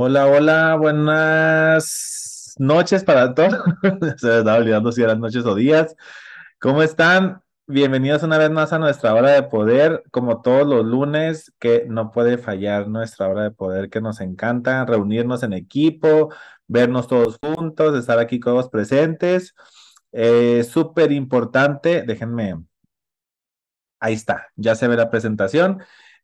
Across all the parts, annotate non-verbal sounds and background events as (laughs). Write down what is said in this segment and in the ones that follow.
Hola, hola, buenas noches para todos. (laughs) Se me estaba olvidando si eran noches o días. ¿Cómo están? Bienvenidos una vez más a nuestra hora de poder, como todos los lunes, que no puede fallar nuestra hora de poder, que nos encanta reunirnos en equipo, vernos todos juntos, estar aquí todos presentes. Eh, súper importante, déjenme, ahí está, ya se ve la presentación.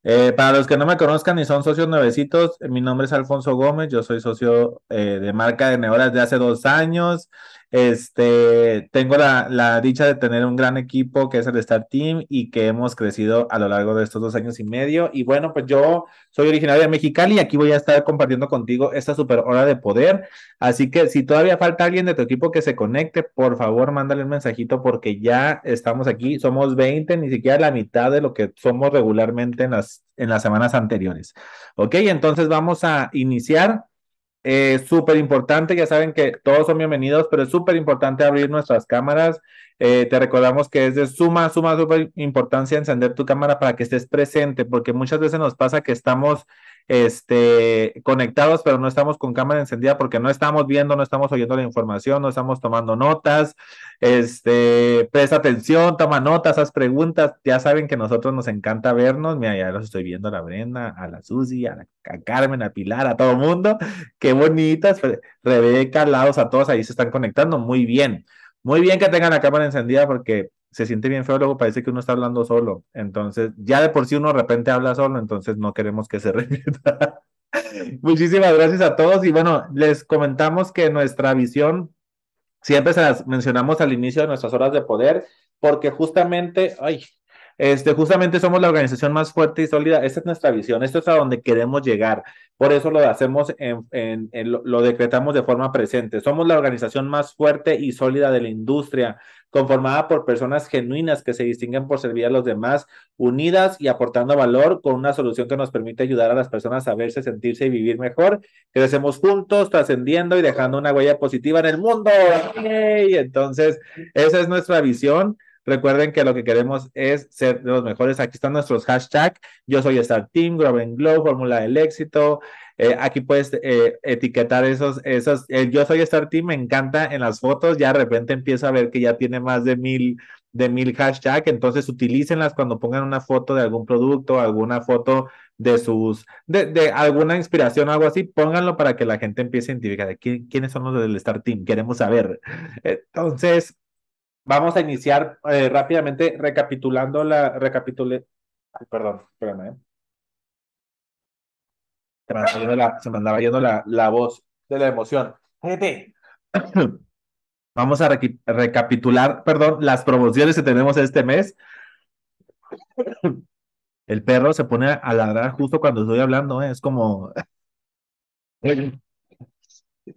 Eh, para los que no me conozcan y son socios nuevecitos, mi nombre es Alfonso Gómez, yo soy socio eh, de marca de Neoras de hace dos años. Este, tengo la, la, dicha de tener un gran equipo que es el Star Team y que hemos crecido a lo largo de estos dos años y medio. Y bueno, pues yo soy originario de Mexicali y aquí voy a estar compartiendo contigo esta super hora de poder. Así que si todavía falta alguien de tu equipo que se conecte, por favor, mándale un mensajito porque ya estamos aquí. Somos 20, ni siquiera la mitad de lo que somos regularmente en las, en las semanas anteriores. Ok, entonces vamos a iniciar es súper importante, ya saben que todos son bienvenidos, pero es súper importante abrir nuestras cámaras. Eh, te recordamos que es de suma, suma, súper importancia encender tu cámara para que estés presente, porque muchas veces nos pasa que estamos este, conectados, pero no estamos con cámara encendida porque no estamos viendo, no estamos oyendo la información, no estamos tomando notas. Este, presta atención, toma notas, haz preguntas. Ya saben que nosotros nos encanta vernos. Mira, ya los estoy viendo a la Brenda, a la Susi, a, la, Carmen, a Pilar, a todo el mundo. (laughs) Qué bonitas. Pues, Rebeca, Laos, a todos ahí se están conectando. Muy bien. Muy bien que tengan la cámara encendida porque se siente bien feo, luego parece que uno está hablando solo. Entonces, ya de por sí uno de repente habla solo, entonces no queremos que se (laughs) repita. Muchísimas gracias a todos y bueno, les comentamos que nuestra visión siempre se las mencionamos al inicio de nuestras horas de poder, porque justamente, ay, este, justamente somos la organización más fuerte y sólida. Esta es nuestra visión, esto es a donde queremos llegar. Por eso lo hacemos, lo decretamos de forma presente. Somos la organización más fuerte y sólida de la industria, conformada por personas genuinas que se distinguen por servir a los demás, unidas y aportando valor con una solución que nos permite ayudar a las personas a verse, sentirse y vivir mejor. Crecemos juntos, trascendiendo y dejando una huella positiva en el mundo. Entonces, esa es nuestra visión. Recuerden que lo que queremos es ser de los mejores. Aquí están nuestros hashtags. Yo soy Star Team, Grab and Glow, Fórmula del Éxito. Eh, aquí puedes eh, etiquetar esos, esos. Eh, yo soy Star Team, me encanta en las fotos. Ya de repente empiezo a ver que ya tiene más de mil de mil hashtags, entonces utilícenlas cuando pongan una foto de algún producto, alguna foto de sus, de, alguna inspiración algo así, pónganlo para que la gente empiece a identificar quiénes son los del Star Team, queremos saber. Entonces, Vamos a iniciar eh, rápidamente recapitulando la recapitule. perdón, espérame. Eh. Se, me andaba yendo, la, se me yendo la, la, voz de la emoción. (clears throat) Vamos a recapitular, perdón, las promociones que tenemos este mes. (clears throat) El perro se pone a ladrar justo cuando estoy hablando, eh, es como. (laughs) (laughs)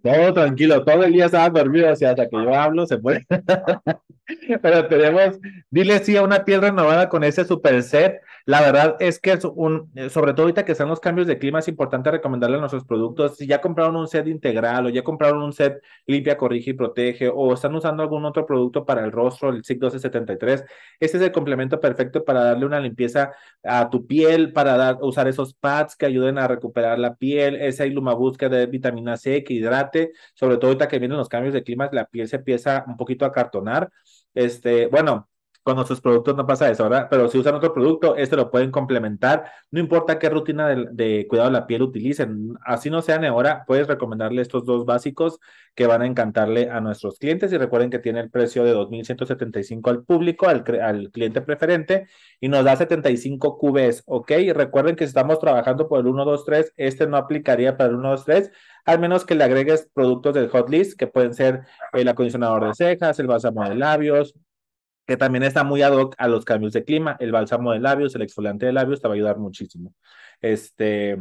Todo tranquilo, todo el día estaba dormido o sea, hasta que yo hablo se puede. (laughs) Pero tenemos, dile sí a una piedra renovada con ese super set la verdad es que, es un, eh, sobre todo ahorita que están los cambios de clima, es importante recomendarle nuestros productos, si ya compraron un set integral o ya compraron un set limpia, corrige y protege, o están usando algún otro producto para el rostro, el SIC 1273, este es el complemento perfecto para darle una limpieza a tu piel, para usar esos pads que ayuden a recuperar la piel, esa ilumabus que de vitamina C, que hidrate, sobre todo ahorita que vienen los cambios de clima, la piel se empieza un poquito a cartonar. Este, bueno, con nuestros productos no pasa eso, ¿verdad? Pero si usan otro producto, este lo pueden complementar. No importa qué rutina de, cuidado de la piel utilicen, así no sean ahora, puedes recomendarle estos dos básicos que van a encantarle a nuestros clientes. Y recuerden que tiene el precio de 2.175 al público, al, cliente preferente, y nos da 75 QBs, ¿ok? Y recuerden que si estamos trabajando por el 1, 3, este no aplicaría para el 3, al menos que le agregues productos del hot list, que pueden ser el acondicionador de cejas, el bálsamo de labios, que también está muy ad hoc a los cambios de clima. El bálsamo de labios, el exfoliante de labios te va a ayudar muchísimo. Este,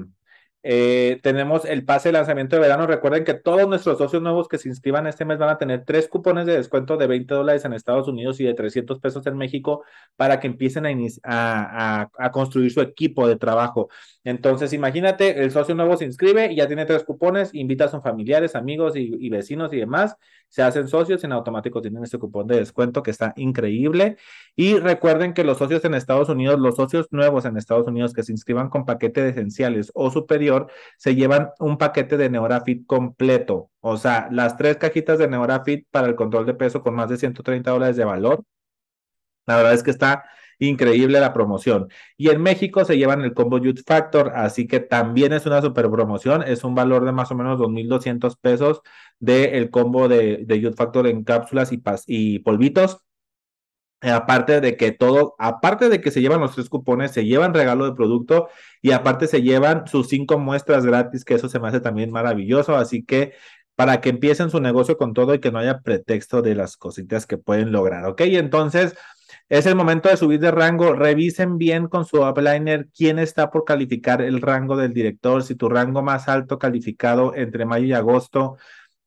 eh, tenemos el pase de lanzamiento de verano. Recuerden que todos nuestros socios nuevos que se inscriban este mes van a tener tres cupones de descuento de 20 dólares en Estados Unidos y de 300 pesos en México para que empiecen a, construir su equipo de trabajo. Entonces, imagínate, el socio nuevo se inscribe y ya tiene tres cupones, invita a sus familiares, amigos y, vecinos y demás. Se hacen socios y en automático tienen este cupón de descuento que está increíble. Y recuerden que los socios en Estados Unidos, los socios nuevos en Estados Unidos que se inscriban con paquete de esenciales o superior, se llevan un paquete de Neurafit completo. O sea, las tres cajitas de Neurafit para el control de peso con más de 130 dólares de valor. La verdad es que está increíble la promoción. Y en México se llevan el combo Youth Factor, así que también es una super promoción. Es un valor de más o menos 2.200 pesos del combo de, Youth Factor en cápsulas y polvitos. Eh, aparte de que todo, aparte de que se llevan los tres cupones, se llevan regalo de producto y aparte se llevan sus cinco muestras gratis, que eso se me hace también maravilloso. Así que para que empiecen su negocio con todo y que no haya pretexto de las cositas que pueden lograr, ¿ok? Entonces, es el momento de subir de rango. Revisen bien con su upliner quién está por calificar el rango del director. Si tu rango más alto calificado entre mayo y agosto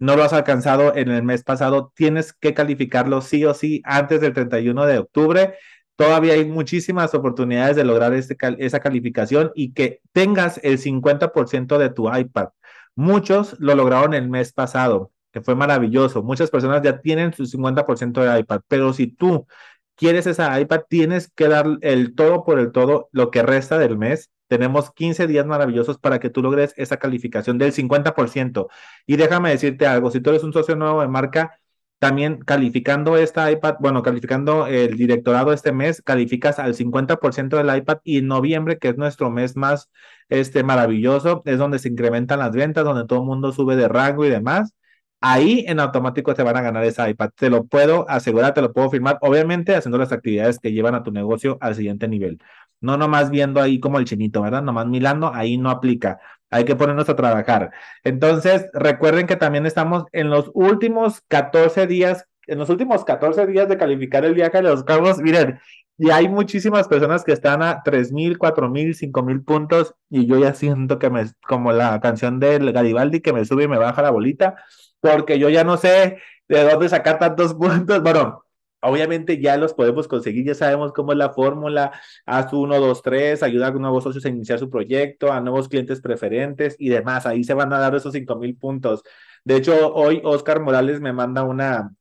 no lo has alcanzado en el mes pasado, tienes que calificarlo sí o sí antes del 31 de octubre. Todavía hay muchísimas oportunidades de lograr este esa calificación y que tengas el 50% de tu iPad. Muchos lo lograron el mes pasado, que fue maravilloso. Muchas personas ya tienen su 50% de iPad, pero si tú quieres esa iPad, tienes que dar el todo por el todo lo que resta del mes tenemos 15 días maravillosos para que tú logres esa calificación del 50%. Y déjame decirte algo, si tú eres un socio nuevo de marca, también calificando esta iPad, bueno, calificando el directorado este mes, calificas al 50% del iPad y en noviembre, que es nuestro mes más este, maravilloso, es donde se incrementan las ventas, donde todo el mundo sube de rango y demás. Ahí en automático te van a ganar esa iPad. Te lo puedo asegurar, te lo puedo firmar, obviamente haciendo las actividades que llevan a tu negocio al siguiente nivel no nomás viendo ahí como el chinito, ¿verdad? Nomás mirando, ahí no aplica. Hay que ponernos a trabajar. Entonces, recuerden que también estamos en los últimos 14 días, en los últimos 14 días de calificar el viaje de los cargos, miren, y hay muchísimas personas que están a 3.000, 4.000, 5.000 puntos y yo ya siento que me, como la canción del Garibaldi, que me sube y me baja la bolita, porque yo ya no sé de dónde sacar tantos (laughs) puntos. Bueno, Obviamente ya los podemos conseguir, ya sabemos cómo es la fórmula. Haz uno, dos, tres, ayuda a nuevos socios a iniciar su proyecto, a nuevos clientes preferentes y demás. Ahí se van a dar esos cinco mil puntos. De hecho, hoy Oscar Morales me manda una,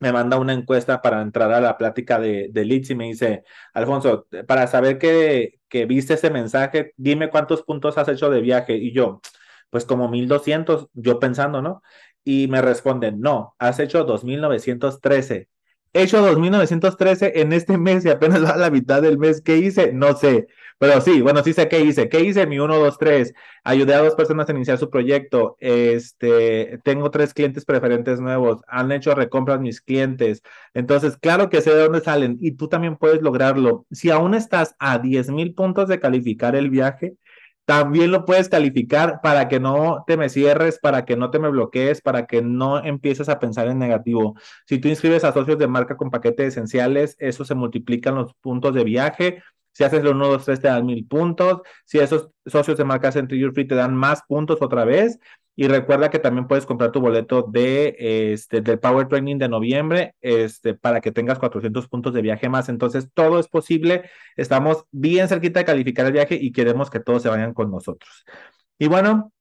me manda una encuesta para entrar a la plática de, de y me dice, Alfonso, para saber que, que viste ese mensaje, dime cuántos puntos has hecho de viaje. Y yo, pues como 1200, yo pensando, ¿no? Y me responden, no, has hecho 2913 hecho 2913 en este mes y apenas va a la mitad del mes. ¿Qué hice? No sé. Pero sí, bueno, sí sé qué hice. ¿Qué hice? Mi 1, 2, 3. Ayudé a dos personas a iniciar su proyecto. Este, tengo tres clientes preferentes nuevos. Han hecho recompras mis clientes. Entonces, claro que sé de dónde salen y tú también puedes lograrlo. Si aún estás a 10,000 mil puntos de calificar el viaje, también lo puedes calificar para que no te me cierres, para que no te me bloquees, para que no empieces a pensar en negativo. Si tú inscribes a socios de marca con paquete esenciales, eso se multiplican los puntos de viaje. Si haces los 1, 2, te dan mil puntos. Si esos socios de marca Century Free te dan más puntos otra vez. Y recuerda que también puedes comprar tu boleto de, este, del Power Training de noviembre este, para que tengas 400 puntos de viaje más. Entonces, todo es posible. Estamos bien cerquita de calificar el viaje y queremos que todos se vayan con nosotros. Y bueno,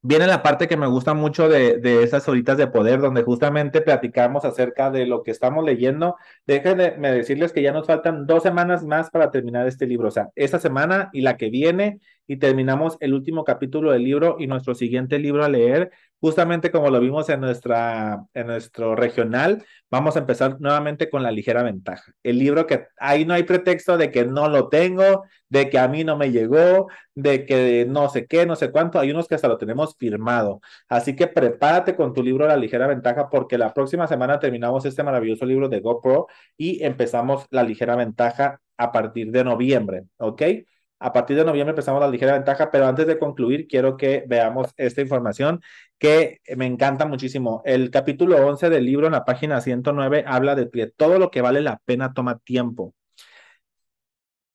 viene la parte que me gusta mucho de, de esas horitas de poder, donde justamente platicamos acerca de lo que estamos leyendo. Déjenme decirles que ya nos faltan dos semanas más para terminar este libro, o sea, esta semana y la que viene, y terminamos el último capítulo del libro y nuestro siguiente libro a leer, justamente como lo vimos en, nuestra, en nuestro regional, vamos a empezar nuevamente con la ligera ventaja. El libro que ahí no hay pretexto de que no lo tengo, de que a mí no me llegó, de que no sé qué, no sé cuánto, hay unos que hasta lo tenemos firmado. Así que prepárate con tu libro La ligera ventaja porque la próxima semana terminamos este maravilloso libro de GoPro y empezamos La ligera ventaja a partir de noviembre, ¿ok? A partir de noviembre empezamos la ligera ventaja, pero antes de concluir, quiero que veamos esta información que me encanta muchísimo. El capítulo 11 del libro, en la página 109, habla de que todo lo que vale la pena toma tiempo.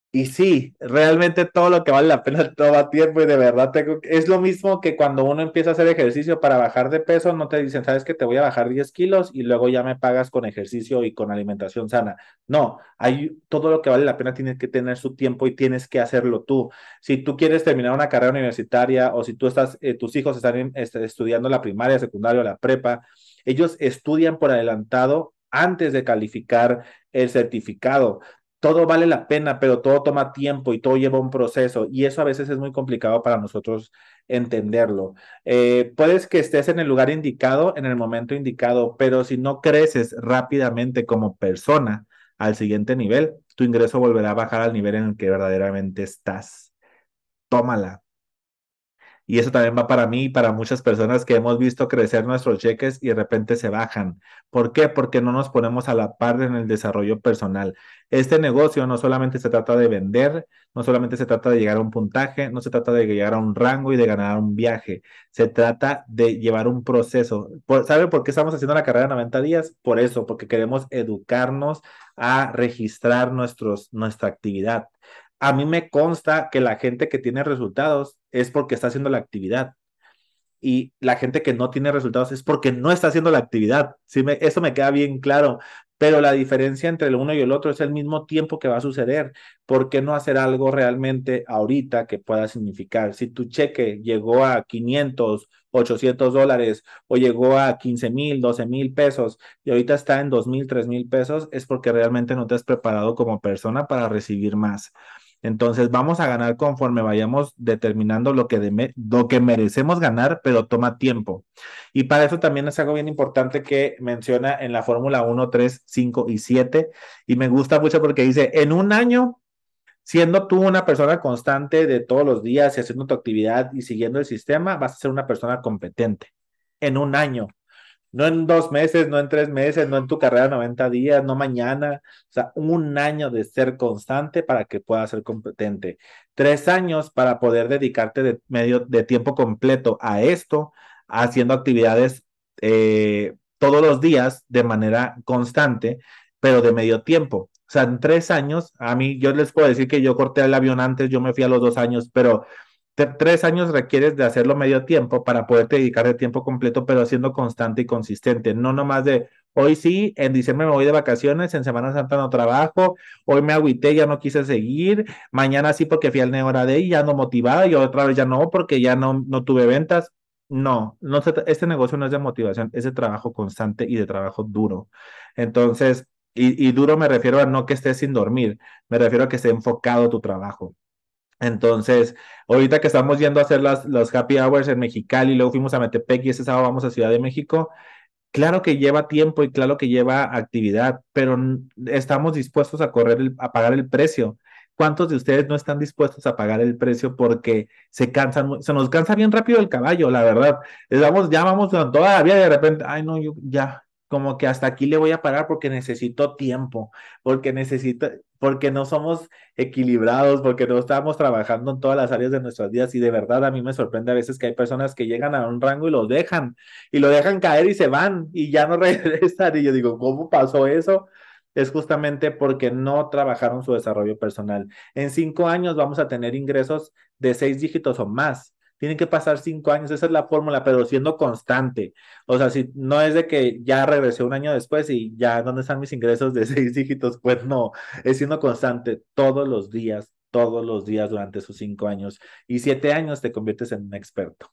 Y sí, realmente todo lo que vale la pena (laughs) toma tiempo y de verdad tengo... Es lo mismo que cuando uno empieza a hacer ejercicio para bajar de peso, no te dicen, sabes que te voy a bajar 10 kilos y luego ya me pagas con ejercicio y con alimentación sana. No, hay todo lo que vale la pena tiene que tener su tiempo y tienes que hacerlo tú. Si tú quieres terminar una carrera universitaria o si tú estás, eh, tus hijos están estudiando la primaria, secundaria o la prepa, ellos estudian por adelantado antes de calificar el certificado todo vale la pena, pero todo toma tiempo y todo lleva un proceso y eso a veces es muy complicado para nosotros entenderlo. Eh, puedes que estés en el lugar indicado, en el momento indicado, pero si no creces rápidamente como persona al siguiente nivel, tu ingreso volverá a bajar al nivel en el que verdaderamente estás. Tómala, y eso también va para mí y para muchas personas que hemos visto crecer nuestros cheques y de repente se bajan. ¿Por qué? Porque no nos ponemos a la par en el desarrollo personal. Este negocio no solamente se trata de vender, no solamente se trata de llegar a un puntaje, no se trata de llegar a un rango y de ganar un viaje. Se trata de llevar un proceso. ¿Sabe por qué estamos haciendo la carrera de 90 días? Por eso, porque queremos educarnos a registrar nuestros, nuestra actividad. A mí me consta que la gente que tiene resultados es porque está haciendo la actividad. Y la gente que no tiene resultados es porque no está haciendo la actividad. eso me queda bien claro. Pero la diferencia entre el uno y el otro es el mismo tiempo que va a suceder. ¿Por qué no hacer algo realmente ahorita que pueda significar? Si tu cheque llegó a 500, 800 dólares o llegó a 15 mil, 12 mil pesos y ahorita está en 2 mil, 3 mil pesos, es porque realmente no te has preparado como persona para recibir más. Entonces vamos a ganar conforme vayamos determinando lo que, lo que merecemos ganar, pero toma tiempo. Y para eso también es algo bien importante que menciona en la Fórmula 1, 3, 5 y 7. Y me gusta mucho porque dice, en un año siendo tú una persona constante de todos los días y haciendo tu actividad y siguiendo el sistema, vas a ser una persona competente en un año. No en dos meses, no en tres meses, no en tu carrera 90 días, no mañana. O sea, un año de ser constante para que puedas ser competente. Tres años para poder dedicarte de, medio, de tiempo completo a esto, haciendo actividades eh, todos los días de manera constante, pero de medio tiempo. O sea, en tres años, a mí yo les puedo decir que yo corté el avión antes, yo me fui a los dos años, pero tres años requieres de hacerlo medio tiempo para poderte dedicar de tiempo completo, pero siendo constante y consistente, no nomás de hoy sí, en diciembre me voy de vacaciones, en Semana Santa no trabajo, hoy me agüité, ya no quise seguir, mañana sí porque fui al Neora Day, y ya no motivada y otra vez ya no porque ya no, no tuve ventas. No, no este negocio no es de motivación, es de trabajo constante y de trabajo duro. Entonces, y, y duro me refiero a no que estés sin dormir, me refiero a que esté enfocado tu trabajo. Entonces, ahorita que estamos yendo a hacer las, los happy hours en Mexicali, luego fuimos a Metepec y ese sábado vamos a Ciudad de México, claro que lleva tiempo y claro que lleva actividad, pero estamos dispuestos a correr, a pagar el precio. ¿Cuántos de ustedes no están dispuestos a pagar el precio porque se cansan, se nos cansa bien rápido el caballo, la verdad? vamos ya vamos todavía de repente, ay no, yo ya, como que hasta aquí le voy a parar porque necesito tiempo, porque necesito, porque no somos equilibrados, porque no estamos trabajando en todas las áreas de nuestras vidas y de verdad a mí me sorprende a veces que hay personas que llegan a un rango y lo dejan y lo dejan caer y se van y ya no (laughs) regresan y yo digo, ¿cómo pasó eso? Es justamente porque no trabajaron su desarrollo personal. En cinco años vamos a tener ingresos de seis dígitos o más tienen que pasar cinco años, esa es la fórmula, pero siendo constante. O sea, si no es de que ya regresé un año después y ya, ¿dónde están mis ingresos de (laughs) seis dígitos? Pues no, es siendo constante todos los días, todos los días durante esos cinco años. Y siete años te conviertes en un experto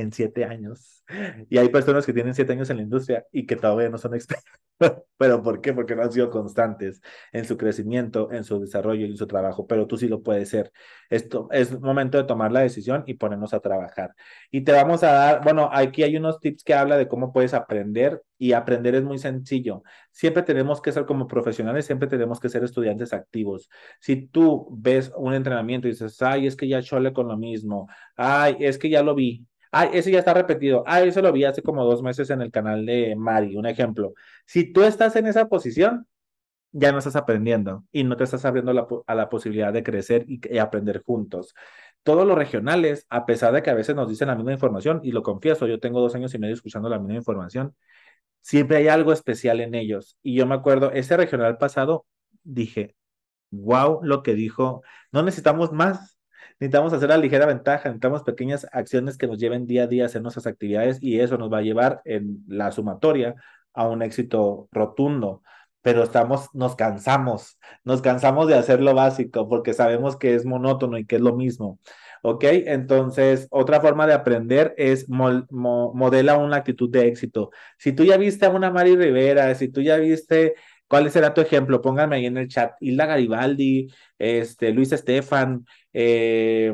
en siete años. Y hay personas que tienen siete años en la industria y que todavía no son expertos. (laughs) ¿Pero por qué? Porque no han sido constantes en su crecimiento, en su desarrollo y en su trabajo. Pero tú sí lo puedes ser. Esto es momento de tomar la decisión y ponernos a trabajar. Y te vamos a dar, bueno, aquí hay unos tips que habla de cómo puedes aprender y aprender es muy sencillo. Siempre tenemos que ser como profesionales, siempre tenemos que ser estudiantes activos. Si tú ves un entrenamiento y dices, ay, es que ya chole con lo mismo, ay, es que ya lo vi, eso ya está repetido. Ah, eso lo vi hace como dos meses en el canal de Mari, un ejemplo. Si tú estás en esa posición, ya no estás aprendiendo y no te estás abriendo a la posibilidad de crecer y, y aprender juntos. Todos los regionales, a pesar de que a veces nos dicen la misma información, y lo confieso, yo tengo dos años y medio escuchando la misma información, siempre hay algo especial en ellos. Y yo me acuerdo, ese regional pasado, dije, wow, lo que dijo, no necesitamos más, necesitamos hacer la ligera ventaja, necesitamos pequeñas acciones que nos lleven día a día a hacer nuestras actividades y eso nos va a llevar en la sumatoria a un éxito rotundo pero estamos, nos cansamos, nos cansamos de hacer lo básico porque sabemos que es monótono y que es lo mismo. ¿Ok? Entonces, otra forma de aprender es modela una actitud de éxito. Si tú ya viste a una Mari Rivera, si tú ya viste ¿Cuál será tu ejemplo? Pónganme ahí en el chat. Hilda Garibaldi, este, Luis Estefan, eh,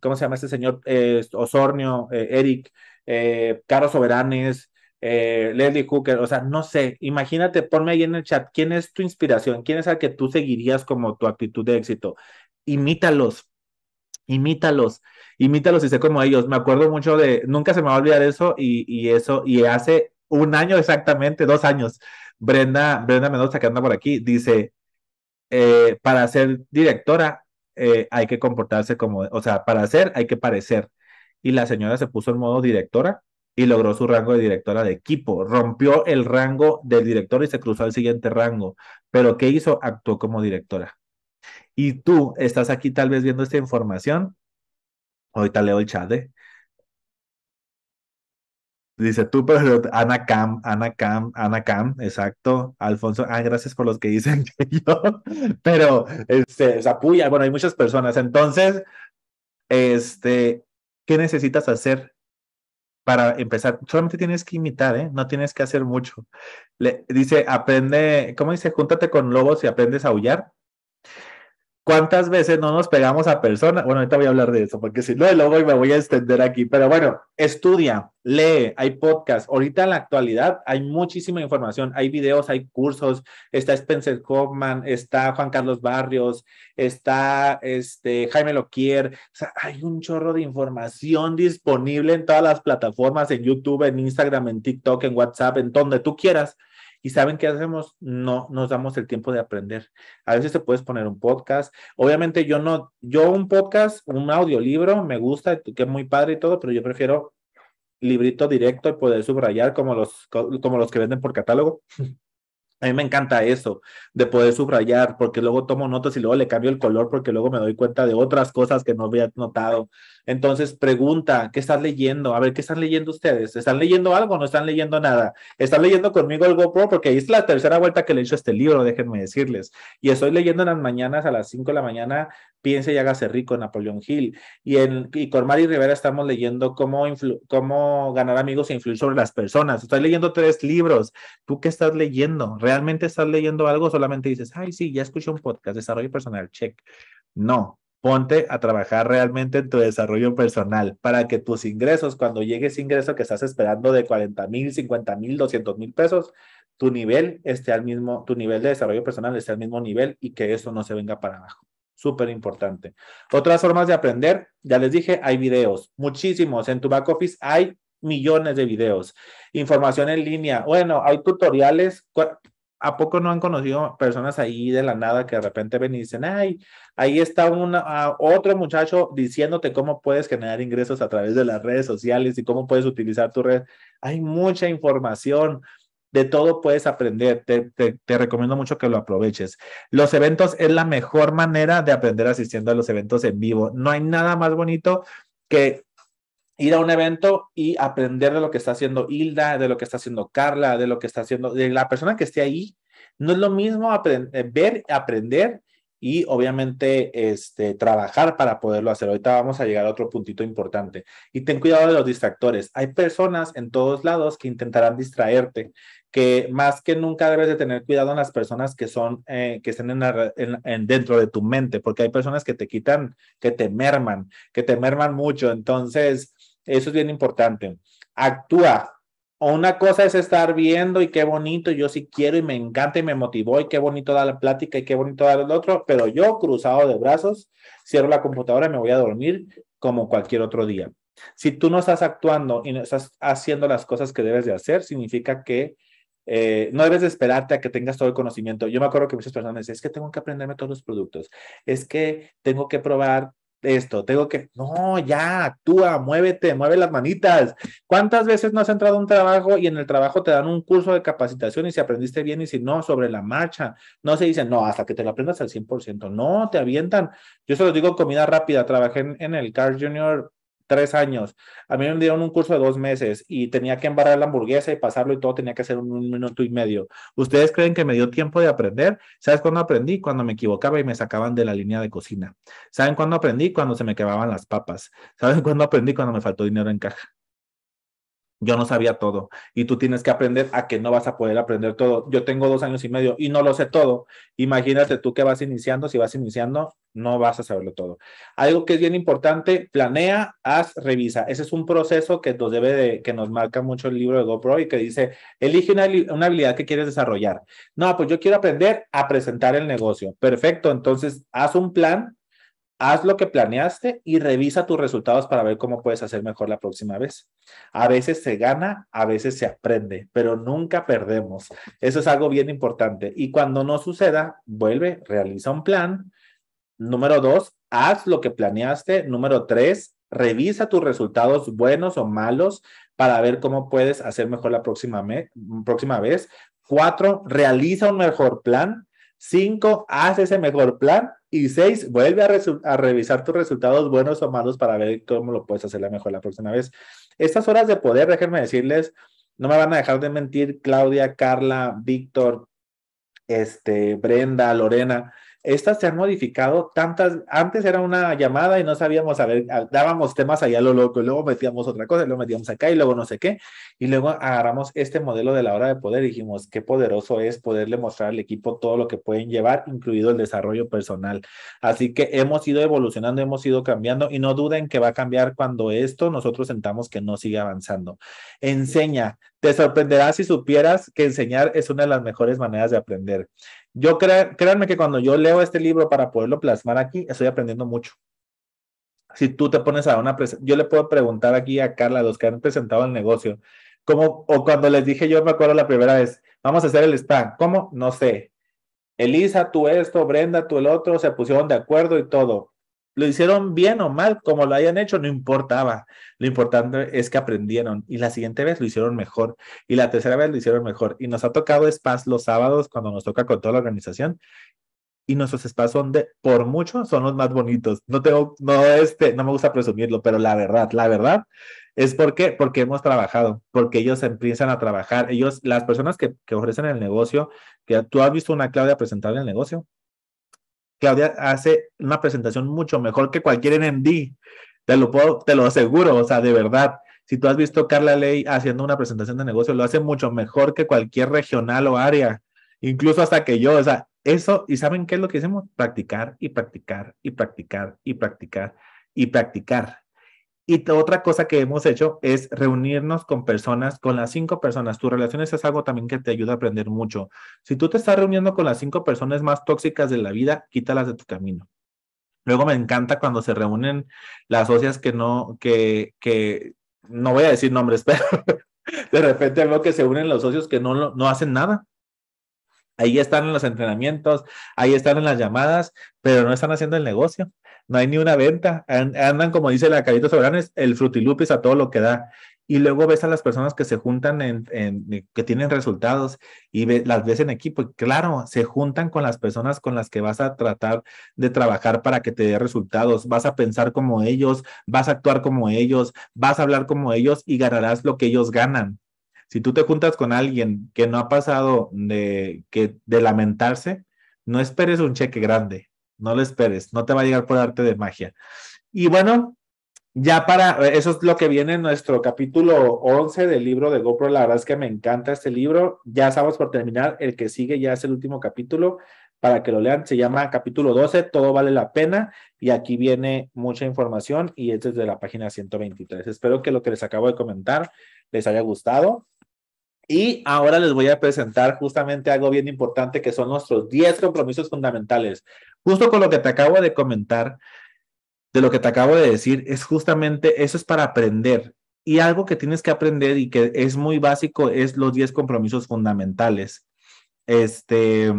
¿cómo se llama este señor? Eh, Osornio, eh, Eric, Carlos Soberanes, Leslie Hooker, o sea, no sé, imagínate, ponme ahí en el chat, ¿quién es tu inspiración? ¿Quién es al que tú seguirías como tu actitud de éxito? Imítalos, imítalos, imítalos y sé como ellos. Me acuerdo mucho de, nunca se me va a olvidar eso y eso, y hace un año exactamente, dos años, Brenda, Brenda Mendoza, que anda por aquí, dice, eh, para ser directora eh, hay que comportarse como, o sea, para ser hay que parecer. Y la señora se puso en modo directora y logró su rango de directora de equipo. Rompió el rango del director y se cruzó al siguiente rango. Pero ¿qué hizo? Actuó como directora. Y tú estás aquí tal vez viendo esta información. Ahorita leo el chat, ¿eh? Dice, tú, pero Ana Cam, Ana Cam, Ana Cam, exacto. Alfonso, ah, gracias por los que dicen (laughs) que yo, pero este, o sea, puya, bueno, hay muchas personas. Entonces, este, ¿qué necesitas hacer para empezar? Solamente tienes que imitar, ¿eh? No tienes que hacer mucho. Le, dice, aprende, ¿cómo dice? Júntate con lobos y aprendes a aullar. ¿Cuántas veces no nos pegamos a personas? Bueno, ahorita voy a hablar de eso, porque si no, luego me voy a extender aquí. Pero bueno, estudia, lee, hay podcasts. Ahorita en la actualidad hay muchísima información. Hay videos, hay cursos. Está Spencer Kaufman, está Juan Carlos Barrios, está este, Jaime Loquier. O sea, hay un chorro de información disponible en todas las plataformas, en YouTube, en Instagram, en TikTok, en WhatsApp, en donde tú quieras ¿Y saben qué hacemos? No nos damos el tiempo de aprender. A veces te puedes poner un podcast. Obviamente yo no, yo un podcast, un audiolibro, me gusta, que es muy padre y todo, pero yo prefiero librito directo y poder subrayar como los, como los que venden por catálogo. (laughs) A mí me encanta eso, de poder subrayar, porque luego tomo notas y luego le cambio el color, porque luego me doy cuenta de otras cosas que no había notado. Entonces, pregunta, ¿qué estás leyendo? A ver, ¿qué están leyendo ustedes? ¿Están leyendo algo o no están leyendo nada? ¿Están leyendo conmigo el GoPro? Porque es la tercera vuelta que le he hecho este libro, déjenme decirles. Y estoy leyendo en las mañanas, a las 5 de la mañana, Piense y hágase rico, Napoleón Hill. Y, en, y con Mari Rivera estamos leyendo cómo, cómo ganar amigos e influir sobre las personas. Estoy leyendo tres libros. ¿Tú qué estás leyendo? realmente estás leyendo algo, solamente dices, ay, sí, ya escuché un podcast, desarrollo personal, check. No, ponte a trabajar realmente en tu desarrollo personal para que tus ingresos, cuando llegue ese ingreso que estás esperando de 40 mil, 50 mil, 200 mil pesos, tu nivel esté al mismo, tu nivel de desarrollo personal esté al mismo nivel y que eso no se venga para abajo. Súper importante. Otras formas de aprender, ya les dije, hay videos, muchísimos. En tu back office hay millones de videos, información en línea. Bueno, hay tutoriales. ¿a poco no han conocido personas ahí de la nada que de repente ven y dicen, ay, ahí está una, ah, otro muchacho diciéndote cómo puedes generar ingresos a través de las redes sociales y cómo puedes utilizar tu red? Hay mucha información. De todo puedes aprender, te, te recomiendo mucho que lo aproveches. Los eventos es la mejor manera de aprender asistiendo a los eventos en vivo. No hay nada más bonito que ir a un evento y aprender de lo que está haciendo Hilda, de lo que está haciendo Carla, de lo que está haciendo, de la persona que esté ahí. No es lo mismo eh, ver, aprender y obviamente este, trabajar para poderlo hacer. Ahorita vamos a llegar a otro puntito importante. Y ten cuidado de los distractores. Hay personas en todos lados que intentarán distraerte, que más que nunca debes de tener cuidado en las personas que son, eh, que estén en, dentro de tu mente, porque hay personas que te quitan, que te merman, que te merman mucho. Entonces, eso es bien importante. Actúa. Una cosa es estar viendo y qué bonito, yo sí quiero y me encanta y me motivó y qué bonito da la plática y qué bonito da el otro, pero yo cruzado de brazos, cierro la computadora y me voy a dormir como cualquier otro día. Si tú no estás actuando y no estás haciendo las cosas que debes de hacer, significa que eh, no debes de esperarte a que tengas todo el conocimiento. Yo me acuerdo que muchas personas dicen, es que tengo que aprenderme todos los productos, es que tengo que probar esto, tengo que, no, ya, actúa, muévete, mueve las manitas. ¿Cuántas veces no has entrado a un trabajo y en el trabajo te dan un curso de capacitación y si aprendiste bien y si no, sobre la marcha? No se dice, no, hasta que te lo aprendas al 100%, no, te avientan. Yo se los digo comida rápida, trabajé en, en el Car Junior tres años. A mí me dieron un curso de dos meses y tenía que embarrar la hamburguesa y pasarlo y todo tenía que ser un, minuto y medio. ¿Ustedes creen que me dio tiempo de aprender? ¿Sabes cuándo aprendí? Cuando me equivocaba y me sacaban de la línea de cocina. ¿Saben cuándo aprendí? Cuando se me quemaban las papas. ¿Saben cuándo aprendí? Cuando me faltó dinero en caja yo no sabía todo y tú tienes que aprender a que no vas a poder aprender todo. Yo tengo dos años y medio y no lo sé todo. Imagínate tú que vas iniciando, si vas iniciando, no vas a saberlo todo. Algo que es bien importante, planea, haz, revisa. Ese es un proceso que nos debe de, que nos marca mucho el libro de GoPro y que dice, elige una, una habilidad que quieres desarrollar. No, pues yo quiero aprender a presentar el negocio. Perfecto, entonces haz un plan haz lo que planeaste y revisa tus resultados para ver cómo puedes hacer mejor la próxima vez. A veces se gana, a veces se aprende, pero nunca perdemos. Eso es algo bien importante. Y cuando no suceda, vuelve, realiza un plan. Número dos, haz lo que planeaste. Número tres, revisa tus resultados buenos o malos para ver cómo puedes hacer mejor la próxima, vez. Cuatro, realiza un mejor plan. Cinco, haz ese mejor plan. Y seis, vuelve a, revisar tus resultados buenos o malos para ver cómo lo puedes hacer la mejor la próxima vez. Estas horas de poder, déjenme decirles, no me van a dejar de mentir Claudia, Carla, Víctor, este, Brenda, Lorena estas se han modificado tantas, antes era una llamada y no sabíamos, a dábamos temas allá a lo loco, y luego metíamos otra cosa, y luego metíamos acá y luego no sé qué, y luego agarramos este modelo de la hora de poder y dijimos, qué poderoso es poderle mostrar al equipo todo lo que pueden llevar, incluido el desarrollo personal. Así que hemos ido evolucionando, hemos ido cambiando y no duden que va a cambiar cuando esto nosotros sentamos que no sigue avanzando. Enseña, te sorprenderás si supieras que enseñar es una de las mejores maneras de aprender. Yo créanme que cuando yo leo este libro para poderlo plasmar aquí, estoy aprendiendo mucho. Si tú te pones a una yo le puedo preguntar aquí a Carla, a los que han presentado el negocio, como, o cuando les dije, yo me acuerdo la primera vez, vamos a hacer el spam, ¿cómo? No sé. Elisa, tú esto, Brenda, tú el otro, se pusieron de acuerdo y todo lo hicieron bien o mal, como lo hayan hecho, no importaba. Lo importante es que aprendieron y la siguiente vez lo hicieron mejor y la tercera vez lo hicieron mejor. Y nos ha tocado spas los sábados cuando nos toca con toda la organización y nuestros spas son de, por mucho, son los más bonitos. No tengo, no este, no me gusta presumirlo, pero la verdad, la verdad es porque, porque hemos trabajado, porque ellos empiezan a trabajar. Ellos, las personas que, ofrecen el negocio, que tú has visto una Claudia presentar el negocio, Claudia hace una presentación mucho mejor que cualquier NMD. Te lo puedo, te lo aseguro, o sea, de verdad. Si tú has visto Carla Ley haciendo una presentación de negocio, lo hace mucho mejor que cualquier regional o área, incluso hasta que yo, o sea, eso, ¿y saben qué es lo que hicimos? Practicar y practicar y practicar y practicar y practicar. Y otra cosa que hemos hecho es reunirnos con personas, con las cinco personas. Tus relaciones es algo también que te ayuda a aprender mucho. Si tú te estás reuniendo con las cinco personas más tóxicas de la vida, quítalas de tu camino. Luego me encanta cuando se reúnen las socias que no, que, que, no voy a decir nombres, (laughs) pero de repente veo que se unen los socios que no, no hacen nada. Ahí están en los entrenamientos, ahí están en las llamadas, pero no están haciendo el negocio. No hay ni una venta. Andan, como dice la Carita Sobranes, el frutilupis a todo lo que da. Y luego ves a las personas que se juntan, en, que tienen resultados y las ves en equipo. Y claro, se juntan con las personas con las que vas a tratar de trabajar para que te dé resultados. Vas a pensar como ellos, vas a actuar como ellos, vas a hablar como ellos y ganarás lo que ellos ganan si tú te juntas con alguien que no ha pasado de, lamentarse, no esperes un cheque grande, no lo esperes, no te va a llegar por arte de magia. Y bueno, ya para, eso es lo que viene en nuestro capítulo 11 del libro de GoPro. La verdad es que me encanta este libro. Ya estamos por terminar. El que sigue ya es el último capítulo para que lo lean. Se llama capítulo 12, todo vale la pena. Y aquí viene mucha información y es desde la página 123. Espero que lo que les acabo de comentar les haya gustado. Y ahora les voy a presentar justamente algo bien importante que son nuestros 10 compromisos fundamentales. Justo con lo que te acabo de comentar, de lo que te acabo de decir, es justamente eso es para aprender. Y algo que tienes que aprender y que es muy básico es los 10 compromisos fundamentales. Este,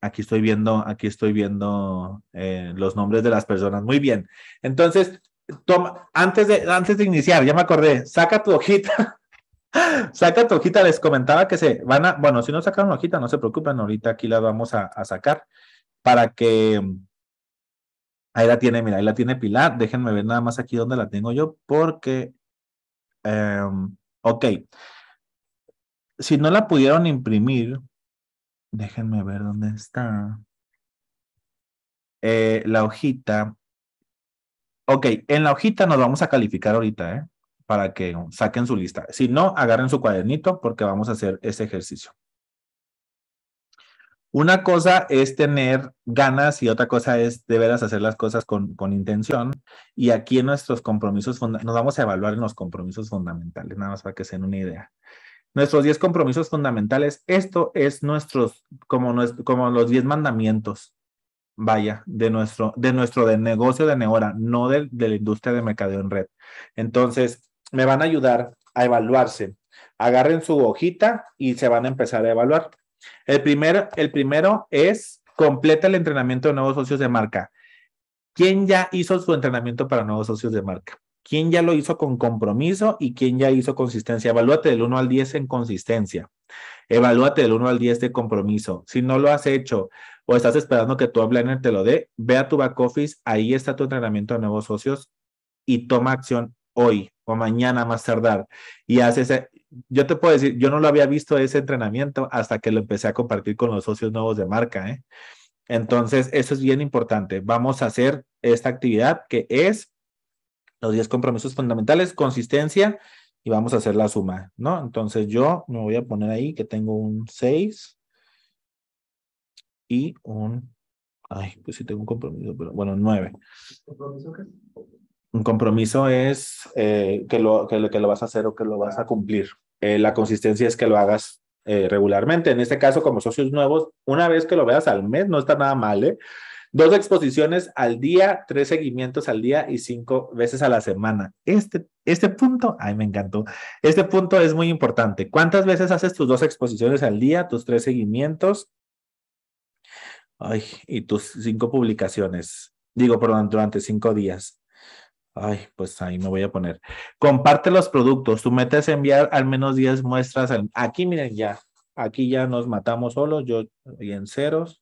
aquí estoy viendo, aquí estoy viendo eh, los nombres de las personas. Muy bien. Entonces, toma, antes de, antes de iniciar, ya me acordé, saca tu hojita (laughs) Saca tu hojita, les comentaba que se van a, bueno, si no sacaron la hojita, no se preocupen, ahorita aquí la vamos a, sacar para que, ahí la tiene, mira, ahí la tiene Pilar, déjenme ver nada más aquí donde la tengo yo, porque, em, ok, si no la pudieron imprimir, déjenme ver dónde está. Eh, la hojita. Ok, en la hojita nos vamos a calificar ahorita, ¿eh? para que saquen su lista. Si no, agarren su cuadernito porque vamos a hacer ese ejercicio. Una cosa es tener ganas y otra cosa es de veras hacer las cosas con, con intención. Y aquí en nuestros compromisos, nos vamos a evaluar en los compromisos fundamentales, nada más para que se den una idea nuestros 10 compromisos fundamentales. Esto es nuestros, como, como los 10 mandamientos, vaya, de nuestro, de nuestro de negocio de Neora, no de, de la industria de mercadeo en red. Entonces, me van a ayudar a evaluarse. Agarren su hojita y se van a empezar a evaluar. El, el primero es completa el entrenamiento de nuevos socios de marca. ¿Quién ya hizo su entrenamiento para nuevos socios de marca? ¿Quién ya lo hizo con compromiso y quién ya hizo consistencia? Evalúate del 1 al 10 en consistencia. Evalúate del 1 al 10 de compromiso. Si no lo has hecho o estás esperando que tu planner te lo dé, ve a tu back office, ahí está tu entrenamiento de nuevos socios y toma acción hoy o mañana más tardar. Y hace ese... yo te puedo decir, yo no lo había visto ese entrenamiento hasta que lo empecé a compartir con los socios nuevos de marca. ¿eh? Entonces, eso es bien importante. Vamos a hacer esta actividad que es los 10 compromisos fundamentales, consistencia y vamos a hacer la suma, ¿no? Entonces yo me voy a poner ahí que tengo un 6 y un, ay, pues sí tengo un compromiso, pero bueno, 9. ¿Compromiso un compromiso es eh, que, lo, que, lo vas a hacer o que lo vas a cumplir. Eh, la consistencia es que lo hagas eh, regularmente. En este caso, como socios nuevos, una vez que lo veas al mes, no está nada mal, ¿eh? Dos exposiciones al día, tres seguimientos al día y cinco veces a la semana. Este, este punto, ay, me encantó. Este punto es muy importante. ¿Cuántas veces haces tus dos exposiciones al día, tus tres seguimientos ay, y tus cinco publicaciones? Digo, perdón, durante cinco días. Ay, pues ahí me voy a poner. Comparte los productos. Tu meta es enviar al menos 10 muestras. Aquí, miren, ya. Aquí ya nos matamos solos. Yo y en ceros.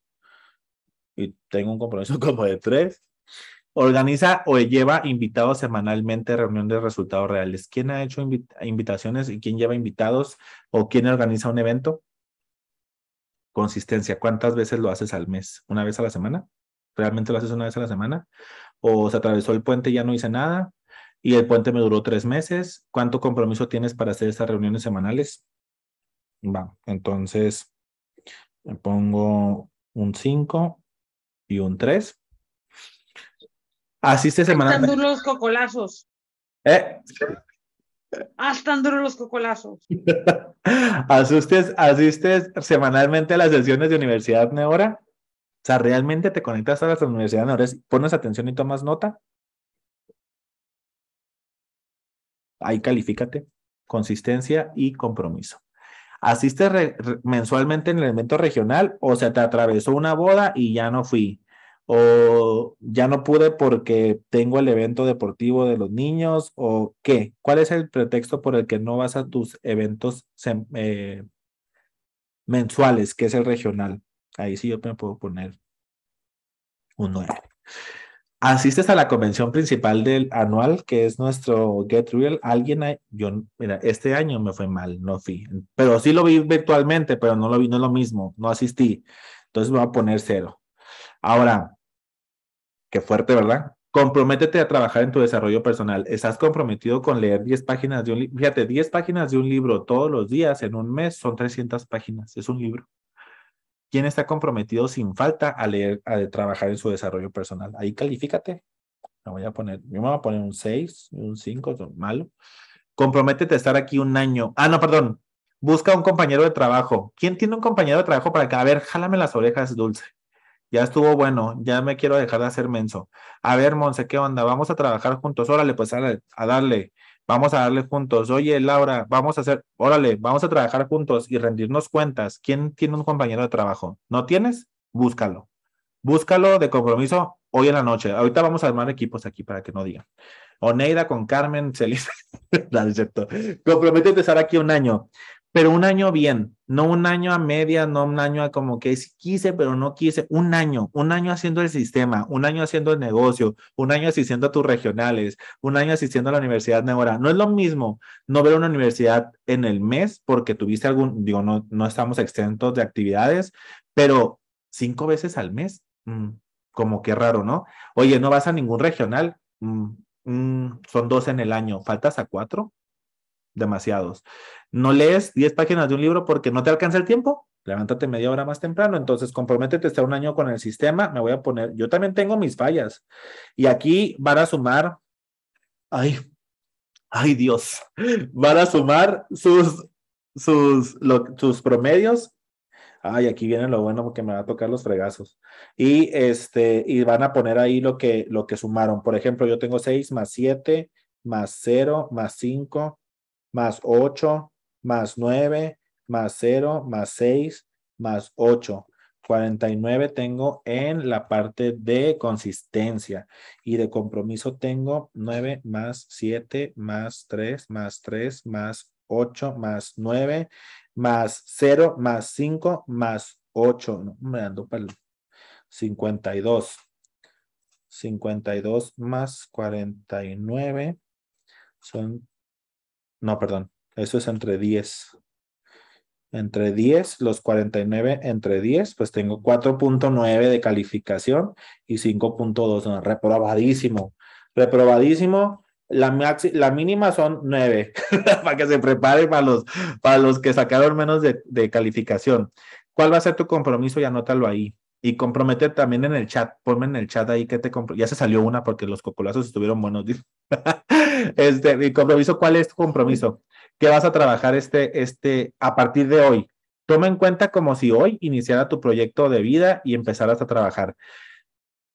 Y tengo un compromiso (laughs) como de tres. Organiza o lleva invitados semanalmente a reunión de resultados reales. ¿Quién ha hecho invitaciones y quién lleva invitados o quién organiza un evento? Consistencia. ¿Cuántas veces lo haces al mes? ¿Una vez a la semana? ¿Realmente lo haces una vez a la semana? o se atravesó el puente y ya no hice nada, y el puente me duró tres meses. ¿Cuánto compromiso tienes para hacer estas reuniones semanales? Va, entonces me pongo un cinco y un tres. Asiste semanalmente. Están duros los cocolazos. ¿Eh? duros los cocolazos. (laughs) asistes, asistes semanalmente a las sesiones de Universidad Neora o sea, realmente te conectas a las universidades, pones atención y tomas nota. Ahí califícate, consistencia y compromiso. ¿Asiste mensualmente en el evento regional o se te atravesó una boda y ya no fui? ¿O ya no pude porque tengo el evento deportivo de los niños? ¿O qué? ¿Cuál es el pretexto por el que no vas a tus eventos eh, mensuales, que es el regional? Ahí sí yo me puedo poner un 9. Asistes a la convención principal del anual, que es nuestro Get Real. Alguien, yo, mira, este año me fue mal, no fui. Pero sí lo vi virtualmente, pero no lo vi, no es lo mismo, no asistí. Entonces me voy a poner cero. Ahora, qué fuerte, ¿verdad? Comprométete a trabajar en tu desarrollo personal. Estás comprometido con leer 10 páginas de un libro. Fíjate, 10 páginas de un libro todos los días en un mes son 300 páginas. Es un libro. ¿Quién está comprometido sin falta a leer, a trabajar en su desarrollo personal? Ahí califícate. Me voy a poner, yo me voy a poner un 6, un 5, malo. Comprométete a estar aquí un año. Ah, no, perdón. Busca un compañero de trabajo. ¿Quién tiene un compañero de trabajo para que, a ver, jálame las orejas, Dulce? Ya estuvo bueno, ya me quiero dejar de hacer menso. A ver, Monse, ¿qué onda? Vamos a trabajar juntos. Órale, pues a darle vamos a darle juntos, oye Laura, vamos a hacer, órale, vamos a trabajar juntos y rendirnos cuentas. ¿Quién tiene un compañero de trabajo? ¿No tienes? Búscalo. Búscalo de compromiso hoy en la noche. Ahorita vamos a armar equipos aquí para que no digan. Oneida con Carmen Celis. Dale, (laughs) cierto. estar aquí un año pero un año bien, no un año a media, no un año a como que quise, pero no quise, un año, un año haciendo el sistema, un año haciendo el negocio, un año asistiendo a tus regionales, un año asistiendo a la Universidad Ahora No es lo mismo no ver una universidad en el mes porque tuviste algún, digo, no, no estamos exentos de actividades, pero cinco veces al mes, mm, como que raro, ¿no? Oye, no vas a ningún regional, mm, mm, son dos en el año, faltas a cuatro, demasiados. No lees 10 páginas de un libro porque no te alcanza el tiempo, levántate media hora más temprano, entonces comprométete a estar un año con el sistema, me voy a poner, yo también tengo mis fallas y aquí van a sumar, ay, ay Dios, van a sumar sus, sus, sus promedios. Ay, aquí viene lo bueno porque me va a tocar los fregazos. Y este, y van a poner ahí lo que, lo que sumaron. Por ejemplo, yo tengo 6 más 7 más 0 más 5 más 8, más 9, más 0, más 6, más 8. 49 tengo en la parte de consistencia y de compromiso tengo 9 más 7 más 3 más 3 más 8 más 9 más 0 más 5 más 8. me ando para el 52. 52 más 49 son no, perdón, eso es entre 10. Entre 10, los 49 entre 10, pues tengo 4.9 de calificación y 5.2, reprobadísimo, reprobadísimo. La, la mínima son 9, (laughs) para que se prepare para los, para los que sacaron menos de, de calificación. ¿Cuál va a ser tu compromiso y anótalo ahí? Y compromete también en el chat, ponme en el chat ahí que te Ya se salió una porque los cocolazos estuvieron buenos. (laughs) este, mi compromiso, ¿cuál es tu compromiso? ¿Qué vas a trabajar este, este, a partir de hoy? Toma en cuenta como si hoy iniciara tu proyecto de vida y empezaras a trabajar.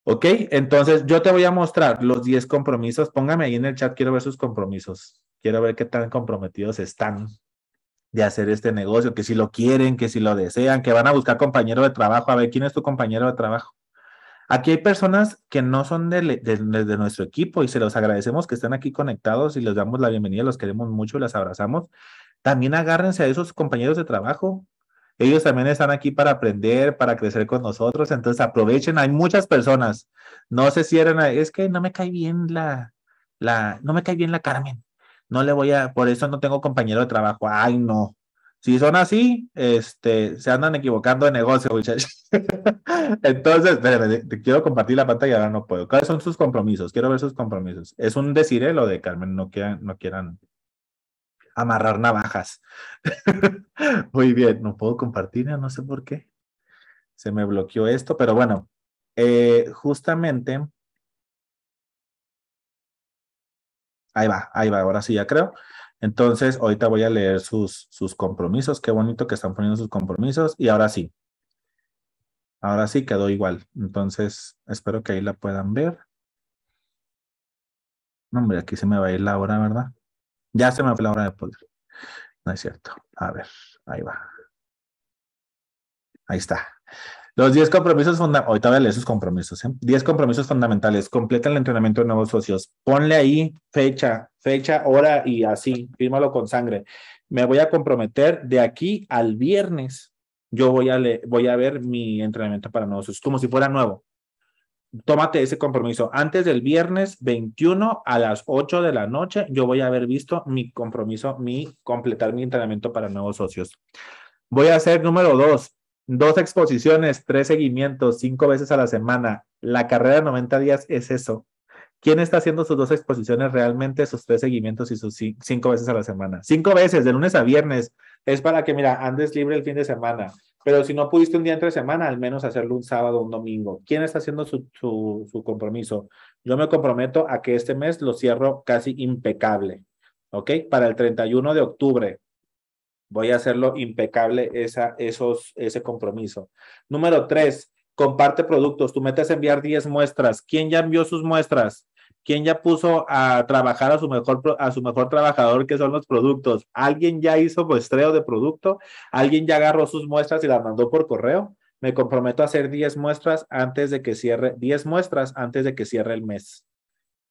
¿Ok? Entonces, yo te voy a mostrar los 10 compromisos. Póngame ahí en el chat, quiero ver sus compromisos. Quiero ver qué tan comprometidos están de hacer este negocio, que si lo quieren, que si lo desean, que van a buscar compañero de trabajo, a ver quién es tu compañero de trabajo. Aquí hay personas que no son de, nuestro equipo y se los agradecemos que estén aquí conectados y les damos la bienvenida, los queremos mucho, las abrazamos. También agárrense a esos compañeros de trabajo. Ellos también están aquí para aprender, para crecer con nosotros, entonces aprovechen. Hay muchas personas, no se cierren, es que no me cae bien la, la, no me cae bien la Carmen no le voy a, por eso no tengo compañero de trabajo, ay no. Si son así, este, se andan equivocando de negocio, muchachos. (laughs) Entonces, espérame, te, quiero compartir la pantalla, ahora no puedo. ¿Cuáles son sus compromisos? Quiero ver sus compromisos. Es un decir ¿eh? lo de Carmen, no quieran, no quieran amarrar navajas. (laughs) Muy bien, no puedo compartir, no sé por qué. Se me bloqueó esto, pero bueno, eh, justamente Ahí va, ahí va, ahora sí ya creo. Entonces, ahorita voy a leer sus, sus compromisos. Qué bonito que están poniendo sus compromisos. Y ahora sí. Ahora sí quedó igual. Entonces, espero que ahí la puedan ver. No, hombre, aquí se me va a ir la hora, ¿verdad? Ya se me fue la hora de poder. No es cierto. A ver, ahí va. Ahí está. Los 10 compromisos fundamentales, ahorita voy a esos compromisos, 10 ¿eh? compromisos fundamentales, completa el entrenamiento de nuevos socios, ponle ahí fecha, fecha, hora y así, fírmalo con sangre. Me voy a comprometer de aquí al viernes, yo voy a, voy a ver mi entrenamiento para nuevos socios, como si fuera nuevo. Tómate ese compromiso. Antes del viernes 21 a las 8 de la noche, yo voy a haber visto mi compromiso, mi completar mi entrenamiento para nuevos socios. Voy a hacer número dos, dos exposiciones, tres seguimientos, cinco veces a la semana. La carrera de 90 días es eso. ¿Quién está haciendo sus dos exposiciones realmente, sus tres seguimientos y sus cinco veces a la semana? Cinco veces, de lunes a viernes. Es para que, mira, andes libre el fin de semana. Pero si no pudiste un día entre semana, al menos hacerlo un sábado o un domingo. ¿Quién está haciendo su, su, su compromiso? Yo me comprometo a que este mes lo cierro casi impecable. ¿Ok? Para el 31 de octubre, Voy a hacerlo impecable esos, ese compromiso. Número tres, comparte productos. Tú metes a enviar 10 muestras. ¿Quién ya envió sus muestras? ¿Quién ya puso a trabajar a su mejor, a su mejor trabajador, que son los productos? ¿Alguien ya hizo muestreo de producto? ¿Alguien ya agarró sus muestras y las mandó por correo? Me comprometo a hacer 10 muestras antes de que cierre, 10 muestras antes de que cierre el mes.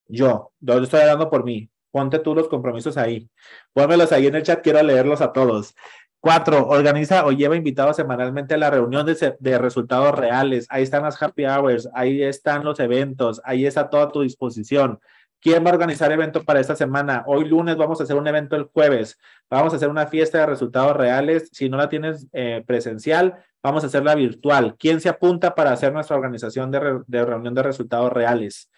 Yo, yo estoy hablando por mí. Ponte tú los compromisos ahí. Pónmelos ahí en el chat, quiero leerlos a todos. Cuatro, organiza o lleva invitados semanalmente a la reunión de, resultados reales. Ahí están las happy hours, ahí están los eventos, ahí está toda a tu disposición. ¿Quién va a organizar evento para esta semana? Hoy lunes vamos a hacer un evento el jueves. Vamos a hacer una fiesta de resultados reales. Si no la tienes eh, presencial, vamos a hacerla virtual. ¿Quién se apunta para hacer nuestra organización de reunión de resultados reales?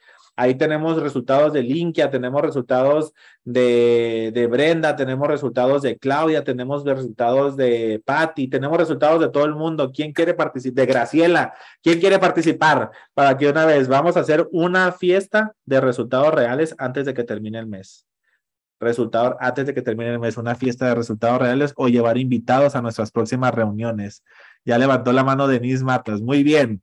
Ahí tenemos resultados de Linkia, tenemos resultados de, Brenda, tenemos resultados de Claudia, tenemos resultados de Patti, tenemos resultados de todo el mundo. ¿Quién quiere participar? De Graciela, ¿quién quiere participar? Para que una vez vamos a hacer una fiesta de resultados reales antes de que termine el mes Resultado antes de que termine el mes, una fiesta de resultados reales o llevar invitados a nuestras próximas reuniones. Ya levantó la mano Denise Matas. Muy bien.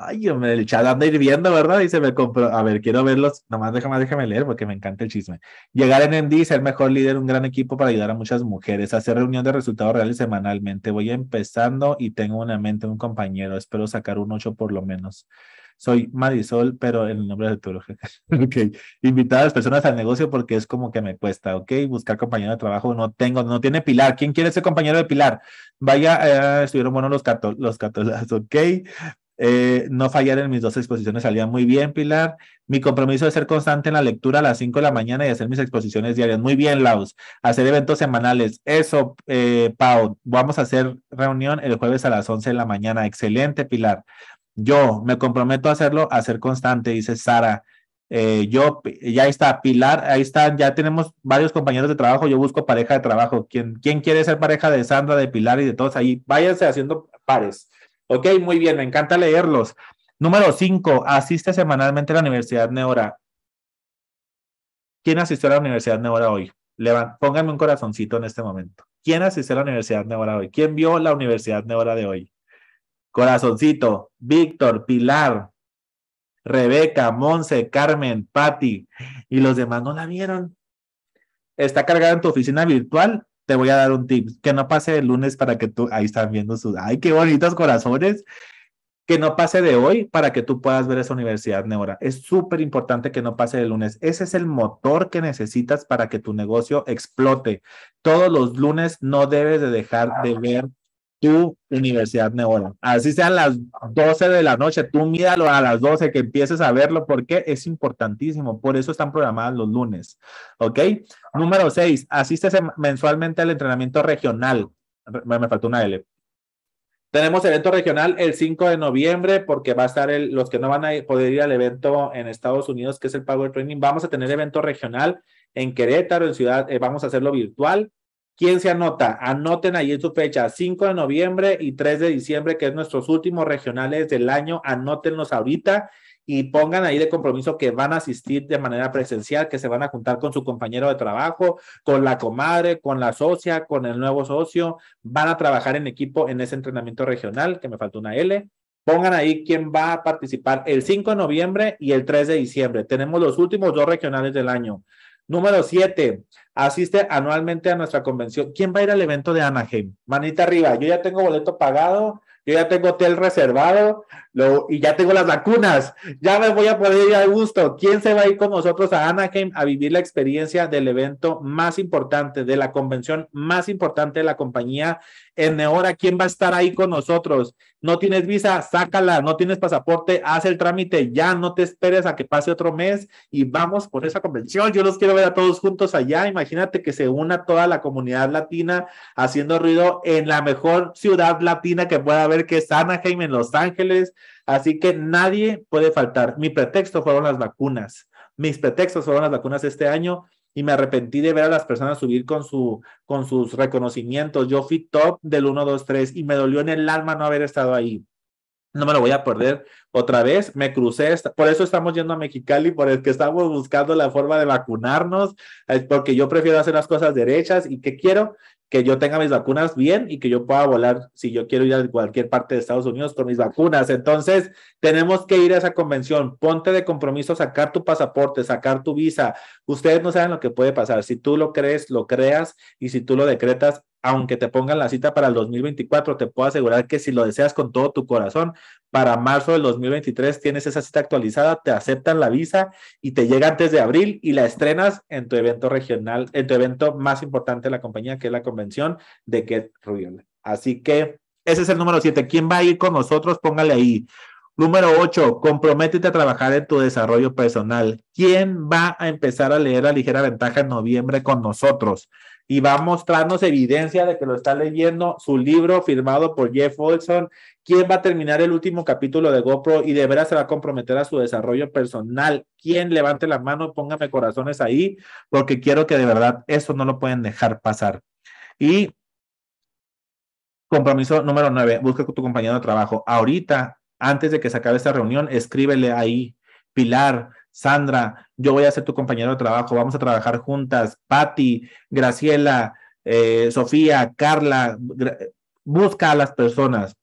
Ay, el chat anda hirviendo, ¿verdad? Y se me compró. A ver, quiero verlos. Nomás déjame, déjame leer porque me encanta el chisme. Llegar en MD, ser mejor líder, un gran equipo para ayudar a muchas mujeres. Hacer reunión de resultados reales semanalmente. Voy empezando y tengo una mente un compañero. Espero sacar un 8 por lo menos. Soy Marisol, pero en el nombre de Arturo. (laughs) ok. Invitar a las personas al negocio porque es como que me cuesta, ¿ok? Buscar compañero de trabajo. No tengo, no tiene Pilar. ¿Quién quiere ser compañero de Pilar? Vaya, eh, estuvieron buenos los, los ¿ok? Eh, no fallar en mis dos exposiciones salía muy bien, Pilar. Mi compromiso de ser constante en la lectura a las 5 de la mañana y hacer mis exposiciones diarias. Muy bien, Laos. Hacer eventos semanales. Eso, eh, Pau. Vamos a hacer reunión el jueves a las 11 de la mañana. Excelente, Pilar. Yo me comprometo a hacerlo, a ser constante, dice Sara. Eh, yo, ya está, Pilar, ahí están, ya tenemos varios compañeros de trabajo, yo busco pareja de trabajo. ¿Quién, quién quiere ser pareja de Sandra, de Pilar y de todos ahí? Váyanse haciendo pares. Ok, muy bien, me encanta leerlos. Número cinco, asiste semanalmente a la Universidad Neora. ¿Quién asistió a la Universidad Neora hoy? pónganme un corazoncito en este momento. ¿Quién asistió a la Universidad Neora hoy? ¿Quién vio la Universidad Neora de hoy? Corazoncito, Víctor, Pilar, Rebeca, Monse, Carmen, Patti y los demás no la vieron. Está cargada en tu oficina virtual te voy a dar un tip, que no pase el lunes para que tú, ahí están viendo sus, ay, qué bonitos corazones, que no pase de hoy para que tú puedas ver esa universidad, Neora. Es súper importante que no pase de lunes. Ese es el motor que necesitas para que tu negocio explote. Todos los lunes no debes de dejar de ah. ver tu universidad Neola. Así sean las 12 de la noche, tú míralo a las 12 que empieces a verlo porque es importantísimo. Por eso están programadas los lunes. ¿Ok? Número 6, asiste em, mensualmente al entrenamiento regional. Me, me faltó una L. Tenemos evento regional el 5 de noviembre porque va a estar los que no van a poder ir al evento en Estados Unidos, que es el Power Training. Vamos a tener evento regional en Querétaro, en Ciudad, eh, vamos a hacerlo virtual ¿Quién se anota? Anoten ahí en su fecha, 5 de noviembre y 3 de diciembre, que es nuestros últimos regionales del año. Anótenlos ahorita y pongan ahí de compromiso que van a asistir de manera presencial, que se van a juntar con su compañero de trabajo, con la comadre, con la socia, con el nuevo socio, van a trabajar en equipo en ese entrenamiento regional, que me faltó una L. Pongan ahí quién va a participar el 5 de noviembre y el 3 de diciembre. Tenemos los últimos dos regionales del año. Número siete, asiste anualmente a nuestra convención. ¿Quién va a ir al evento de Anaheim? Manita arriba, yo ya tengo boleto pagado, yo ya tengo hotel reservado, y ya tengo las vacunas, ya me voy a poder ir a gusto. ¿Quién se va a ir con nosotros a Anaheim a vivir la experiencia del evento más importante, de la convención más importante de la compañía en Neora? ¿Quién va a estar ahí con nosotros? No tienes visa, sácala, no tienes pasaporte, haz el trámite ya, no te esperes a que pase otro mes y vamos por esa convención. Yo los quiero ver a todos juntos allá. Imagínate que se una toda la comunidad latina haciendo ruido en la mejor ciudad latina que pueda haber, que es Anaheim en Los Ángeles. Así que nadie puede faltar. Mi pretexto fueron las vacunas. Mis pretextos fueron las vacunas este año y me arrepentí de ver a las personas subir con, su, con sus reconocimientos. Yo fui top del 1, 2, 3 y me dolió en el alma no haber estado ahí. No me lo voy a perder otra vez. Me crucé, por eso estamos yendo a Mexicali, por el que estamos buscando la forma de vacunarnos, porque yo prefiero hacer las cosas derechas y que quiero que yo tenga mis vacunas bien y que yo pueda volar si yo quiero ir a cualquier parte de Estados Unidos con mis vacunas. Entonces, tenemos que ir a esa convención. Ponte de compromiso sacar tu pasaporte, sacar tu visa. Ustedes no saben lo que puede pasar. Si tú lo crees, lo creas y si tú lo decretas, aunque te pongan la cita para el 2024, te puedo asegurar que si lo deseas con todo tu corazón, para marzo del 2023 tienes esa cita actualizada, te aceptan la visa y te llega antes de abril y la estrenas en tu evento regional, en tu evento más importante de la compañía, que es la convención de Get Real. Así que ese es el número 7. ¿Quién va a ir con nosotros? Póngale ahí. Número 8, comprométete a trabajar en tu desarrollo personal. ¿Quién va a empezar a leer la ligera ventaja en noviembre con nosotros? y va a mostrarnos evidencia de que lo está leyendo, su libro firmado por Jeff Olson, quién va a terminar el último capítulo de GoPro y de veras se va a comprometer a su desarrollo personal. Quién levante la mano, póngame corazones ahí, porque quiero que de verdad eso no lo pueden dejar pasar. Y compromiso número nueve, busca tu compañero de trabajo. Ahorita, antes de que se acabe esta reunión, escríbele ahí, Pilar, Sandra, yo voy a ser tu compañero de trabajo, vamos a trabajar juntas, Patti, Graciela, eh, Sofía, Carla, busca a las personas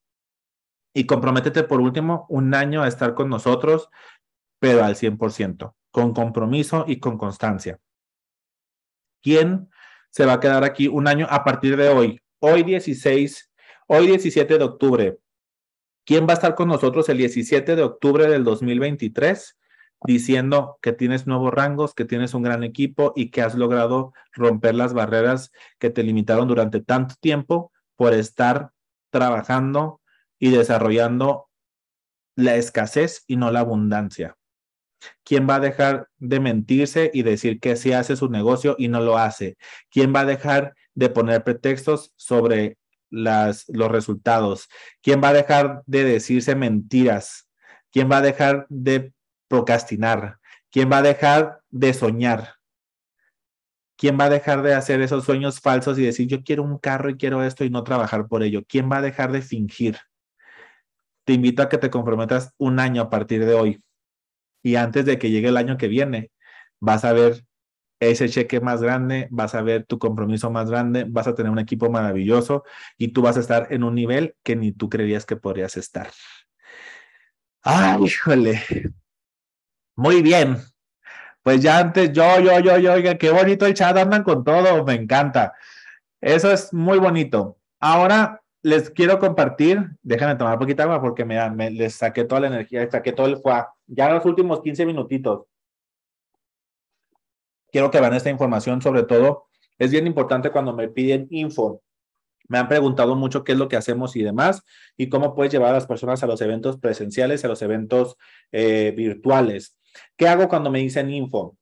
y comprométete por último un año a estar con nosotros, pero al 100%, con compromiso y con constancia. ¿Quién se va a quedar aquí un año a partir de hoy? Hoy 16, hoy 17 de octubre. ¿Quién va a estar con nosotros el 17 de octubre del 2023? diciendo que tienes nuevos rangos, que tienes un gran equipo y que has logrado romper las barreras que te limitaron durante tanto tiempo por estar trabajando y desarrollando la escasez y no la abundancia. ¿Quién va a dejar de mentirse y decir que se hace su negocio y no lo hace? ¿Quién va a dejar de poner pretextos sobre las, los resultados? ¿Quién va a dejar de decirse mentiras? ¿Quién va a dejar de procrastinar? ¿Quién va a dejar de soñar? ¿Quién va a dejar de hacer esos sueños falsos y decir, yo quiero un carro y quiero esto y no trabajar por ello? ¿Quién va a dejar de fingir? Te invito a que te comprometas un año a partir de hoy. Y antes de que llegue el año que viene, vas a ver ese cheque más grande, vas a ver tu compromiso más grande, vas a tener un equipo maravilloso y tú vas a estar en un nivel que ni tú creías que podrías estar. ¡Ay, híjole! Muy bien. Pues ya antes, yo, yo, yo, yo, oiga, qué bonito el chat, andan con todo, me encanta. Eso es muy bonito. Ahora les quiero compartir, déjenme tomar poquita agua porque me, les saqué toda la energía, saqué todo el fuá. Ya los últimos 15 minutitos. Quiero que vean esta información, sobre todo, es bien importante cuando me piden info. Me han preguntado mucho qué es lo que hacemos y demás, y cómo puedes llevar a las personas a los eventos presenciales, a los eventos eh, virtuales. ¿Qué hago cuando me dicen info?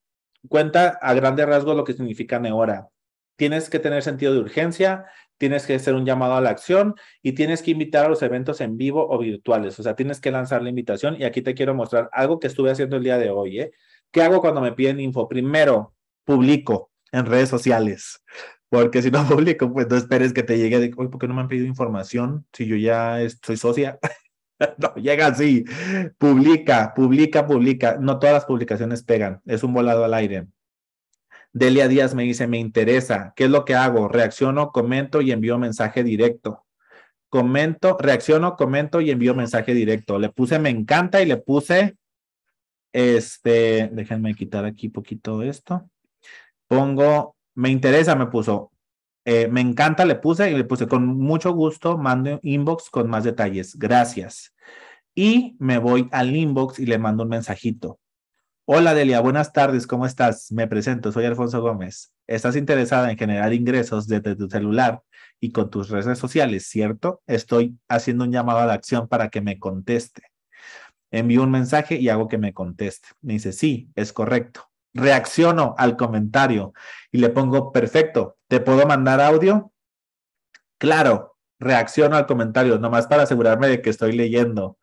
Cuenta a grande rasgo lo que significa ahora. Tienes que tener sentido de urgencia, tienes que hacer un llamado a la acción y tienes que invitar a los eventos en vivo o virtuales. O sea, tienes que lanzar la invitación y aquí te quiero mostrar algo que estuve haciendo el día de hoy. ¿eh? ¿Qué hago cuando me piden info? Primero, publico en redes sociales, porque si no (laughs) publico, pues no esperes que te llegue de, ¿por qué no me han pedido información si yo ya soy socia? (laughs) (laughs) no, llega así, publica, publica, publica. No todas las publicaciones pegan, es un volado al aire. Delia Díaz me dice, me interesa, ¿qué es lo que hago? Reacciono, comento y envío mensaje directo. Comento, reacciono, comento y envío mensaje directo. Le puse me encanta y le puse, este, déjenme quitar aquí poquito esto. Pongo, me interesa, me puso eh, me encanta, le puse y le puse con mucho gusto, mando inbox con más detalles. Gracias. Y me voy al inbox y le mando un mensajito. Hola Delia, buenas tardes, ¿cómo estás? Me presento, soy Alfonso Gómez. Estás interesada en generar ingresos desde tu celular y con tus redes sociales, ¿cierto? Estoy haciendo un llamado a la acción para que me conteste. Envío un mensaje y hago que me conteste. Me dice, sí, es correcto reacciono al comentario y le pongo, perfecto, ¿te puedo mandar audio? Claro, reacciono al comentario, nomás para asegurarme de que estoy leyendo.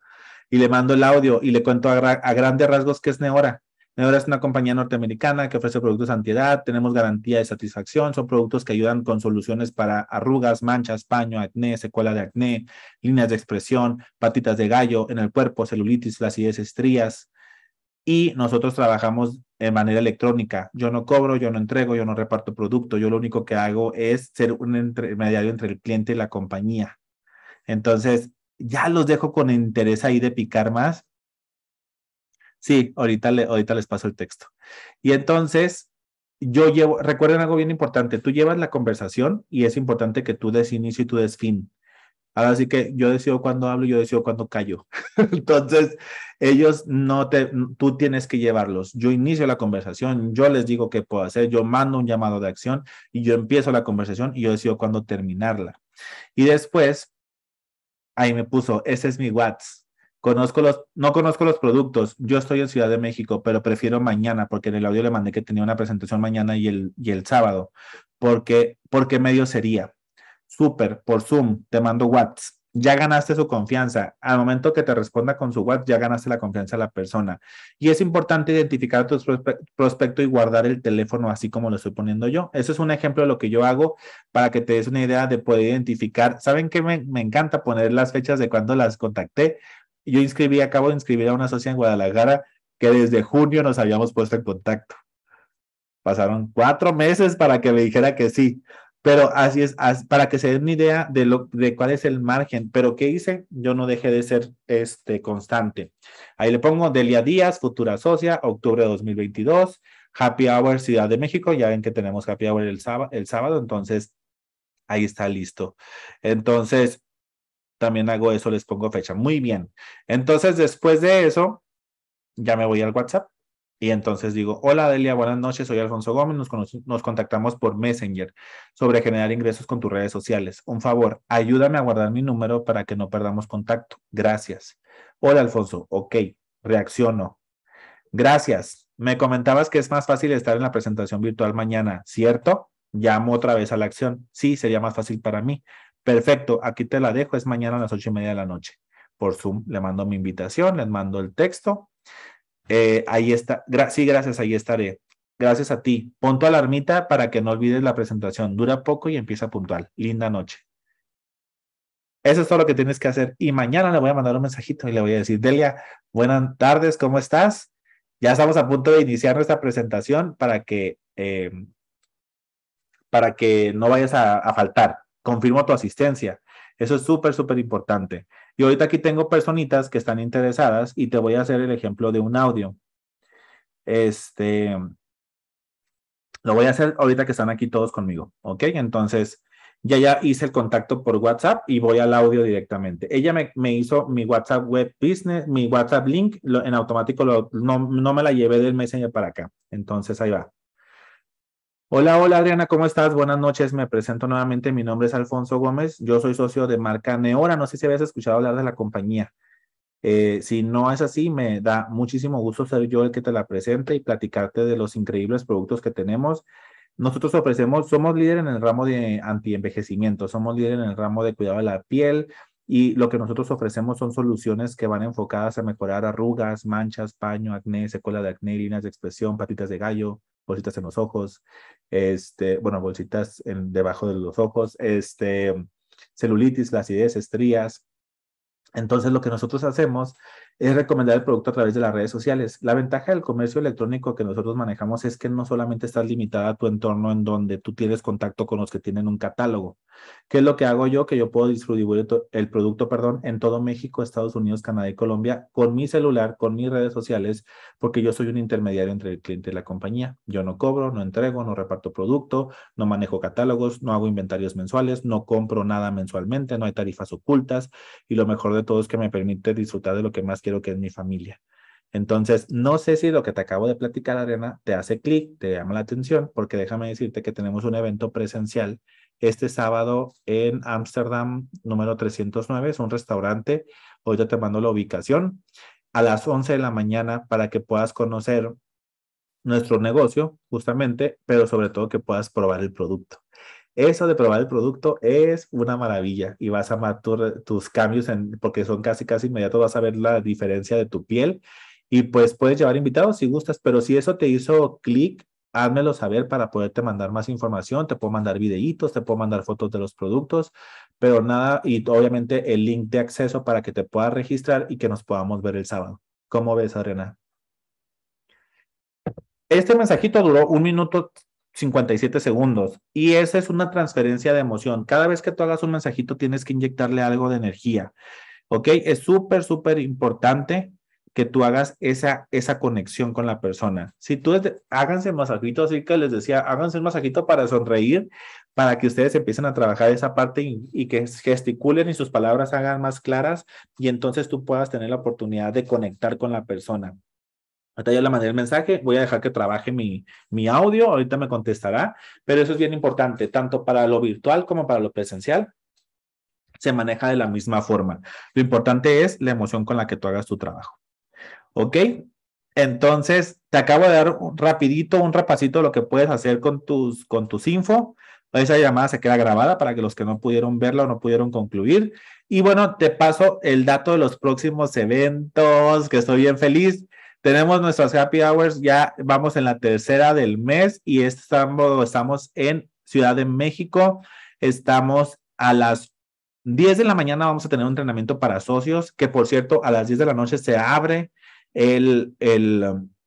Y le mando el audio y le cuento a, grandes rasgos que es Neora. Neora es una compañía norteamericana que ofrece productos antiedad, tenemos garantía de satisfacción, son productos que ayudan con soluciones para arrugas, manchas, paño, acné, secuela de acné, líneas de expresión, patitas de gallo en el cuerpo, celulitis, flacidez, estrías. Y nosotros trabajamos de manera electrónica. Yo no cobro, yo no entrego, yo no reparto producto. Yo lo único que hago es ser un intermediario entre el cliente y la compañía. Entonces, ya los dejo con interés ahí de picar más. Sí, ahorita, ahorita les paso el texto. Y entonces, yo llevo, recuerden algo bien importante, tú llevas la conversación y es importante que tú des inicio y tú des fin. Ahora sí que yo decido cuándo hablo, yo decido cuándo callo. (laughs) Entonces, ellos no te, tú tienes que llevarlos. Yo inicio la conversación, yo les digo qué puedo hacer, yo mando un llamado de acción y yo empiezo la conversación y yo decido cuándo terminarla. Y después, ahí me puso, ese es mi WhatsApp. Conozco los, no conozco los productos. Yo estoy en Ciudad de México, pero prefiero mañana porque en el audio le mandé que tenía una presentación mañana y el, y el sábado, porque, porque medio sería. Super, por Zoom, te mando WhatsApp. Ya ganaste su confianza. Al momento que te responda con su WhatsApp, ya ganaste la confianza de la persona. Y es importante identificar a tu prospecto y guardar el teléfono así como lo estoy poniendo yo. eso es un ejemplo de lo que yo hago para que te des una idea de poder identificar. ¿Saben que me, me encanta poner las fechas de cuando las contacté? Yo inscribí, acabo de inscribir a una socia en Guadalajara que desde junio nos habíamos puesto en contacto. Pasaron cuatro meses para que me dijera que sí. Pero así es, para que se den una idea de, lo, de cuál es el margen. Pero ¿qué hice? Yo no dejé de ser este, constante. Ahí le pongo Delia Díaz, futura socia, octubre de 2022, Happy Hour Ciudad de México. Ya ven que tenemos Happy Hour el, sábado, el sábado, entonces ahí está listo. Entonces, también hago eso, les pongo fecha. Muy bien. Entonces, después de eso, ya me voy al WhatsApp y entonces digo, hola Delia, buenas noches, soy Alfonso Gómez, nos, contactamos por Messenger sobre generar ingresos con tus redes sociales. Un favor, ayúdame a guardar mi número para que no perdamos contacto. Gracias. Hola Alfonso, ok, reacciono. Gracias. Me comentabas que es más fácil estar en la presentación virtual mañana, ¿cierto? Llamo otra vez a la acción. Sí, sería más fácil para mí. Perfecto, aquí te la dejo, es mañana a las ocho y media de la noche. Por Zoom le mando mi invitación, les mando el texto eh, ahí está. sí, gracias, ahí estaré. Gracias a ti. Pon tu alarmita para que no olvides la presentación. Dura poco y empieza puntual. Linda noche. Eso es todo lo que tienes que hacer. Y mañana le voy a mandar un mensajito y le voy a decir, Delia, buenas tardes, ¿cómo estás? Ya estamos a punto de iniciar nuestra presentación para que, em, para que no vayas a, a faltar. Confirmo tu asistencia. Eso es súper, súper importante. Y ahorita aquí tengo personitas que están interesadas y te voy a hacer el ejemplo de un audio. Este, lo voy a hacer ahorita que están aquí todos conmigo, ¿ok? Entonces, ya ya hice el contacto por WhatsApp y voy al audio directamente. Ella me, hizo mi WhatsApp web business, mi WhatsApp link, en automático lo, no, no me la llevé del Messenger para acá. Entonces, ahí va. Hola, hola Adriana, ¿cómo estás? Buenas noches, me presento nuevamente, mi nombre es Alfonso Gómez, yo soy socio de marca Neora, no sé si habías escuchado hablar de la compañía. Eh, si no es así, me da muchísimo gusto ser yo el que te la presente y platicarte de los increíbles productos que tenemos. Nosotros ofrecemos, somos líder en el ramo de antienvejecimiento, somos líder en el ramo de cuidado de la piel y lo que nosotros ofrecemos son soluciones que van enfocadas a mejorar arrugas, manchas, paño, acné, secuela de acné, líneas de expresión, patitas de gallo, bolsitas en los ojos, este, bueno, bolsitas debajo de los ojos, este, celulitis, la acidez, estrías. Entonces, lo que nosotros hacemos es recomendar el producto a través de las redes sociales. La ventaja del comercio electrónico que nosotros manejamos es que no solamente estás limitada a tu entorno en donde tú tienes contacto con los que tienen un catálogo. ¿Qué es lo que hago yo? Que yo puedo distribuir el producto, perdón, en todo México, Estados Unidos, Canadá y Colombia con mi celular, con mis redes sociales, porque yo soy un intermediario entre el cliente y la compañía. Yo no cobro, no entrego, no reparto producto, no manejo catálogos, no hago inventarios mensuales, no compro nada mensualmente, no hay tarifas ocultas y lo mejor de todo es que me permite disfrutar de lo que más quiero lo que es mi familia. Entonces, no sé si lo que te acabo de platicar, Arena, te hace clic, te llama la atención, porque déjame decirte que tenemos un evento presencial este sábado en Ámsterdam número 309, es un restaurante. Hoy te mando la ubicación a las 11 de la mañana para que puedas conocer nuestro negocio, justamente, pero sobre todo que puedas probar el producto. Eso de probar el producto es una maravilla y vas a amar tus cambios porque son casi, casi inmediatos, vas a ver la diferencia de tu piel y pues puedes llevar invitados si gustas, pero si eso te hizo clic, házmelo saber para poderte mandar más información, te puedo mandar videitos, te puedo mandar fotos de los productos, pero nada, y obviamente el link de acceso para que te puedas registrar y que nos podamos ver el sábado. ¿Cómo ves, Adriana? Este mensajito duró un minuto 57 segundos. Y esa es una transferencia de emoción. Cada vez que tú hagas un mensajito tienes que inyectarle algo de energía. ¿Ok? Es súper, súper importante que tú hagas esa, esa conexión con la persona. Si tú, háganse el masajito, así que les decía, háganse un masajito para sonreír, para que ustedes empiecen a trabajar esa parte y, que gesticulen y sus palabras hagan más claras y entonces tú puedas tener la oportunidad de conectar con la persona. Ahorita ya le mandé el mensaje, voy a dejar que trabaje mi, audio, ahorita me contestará, pero eso es bien importante, tanto para lo virtual como para lo presencial, se maneja de la misma forma. Lo importante es la emoción con la que tú hagas tu trabajo. ¿Ok? Entonces, te acabo de dar rapidito un rapacito de lo que puedes hacer con tus, con tus info. Esa llamada se queda grabada para que los que no pudieron verla o no pudieron concluir. Y bueno, te paso el dato de los próximos eventos, que estoy bien feliz tenemos nuestras happy hours, ya vamos en la tercera del mes y estamos, estamos en Ciudad de México. Estamos a las 10 de la mañana, vamos a tener un entrenamiento para socios, que por cierto, a las 10 de la noche se abre el, el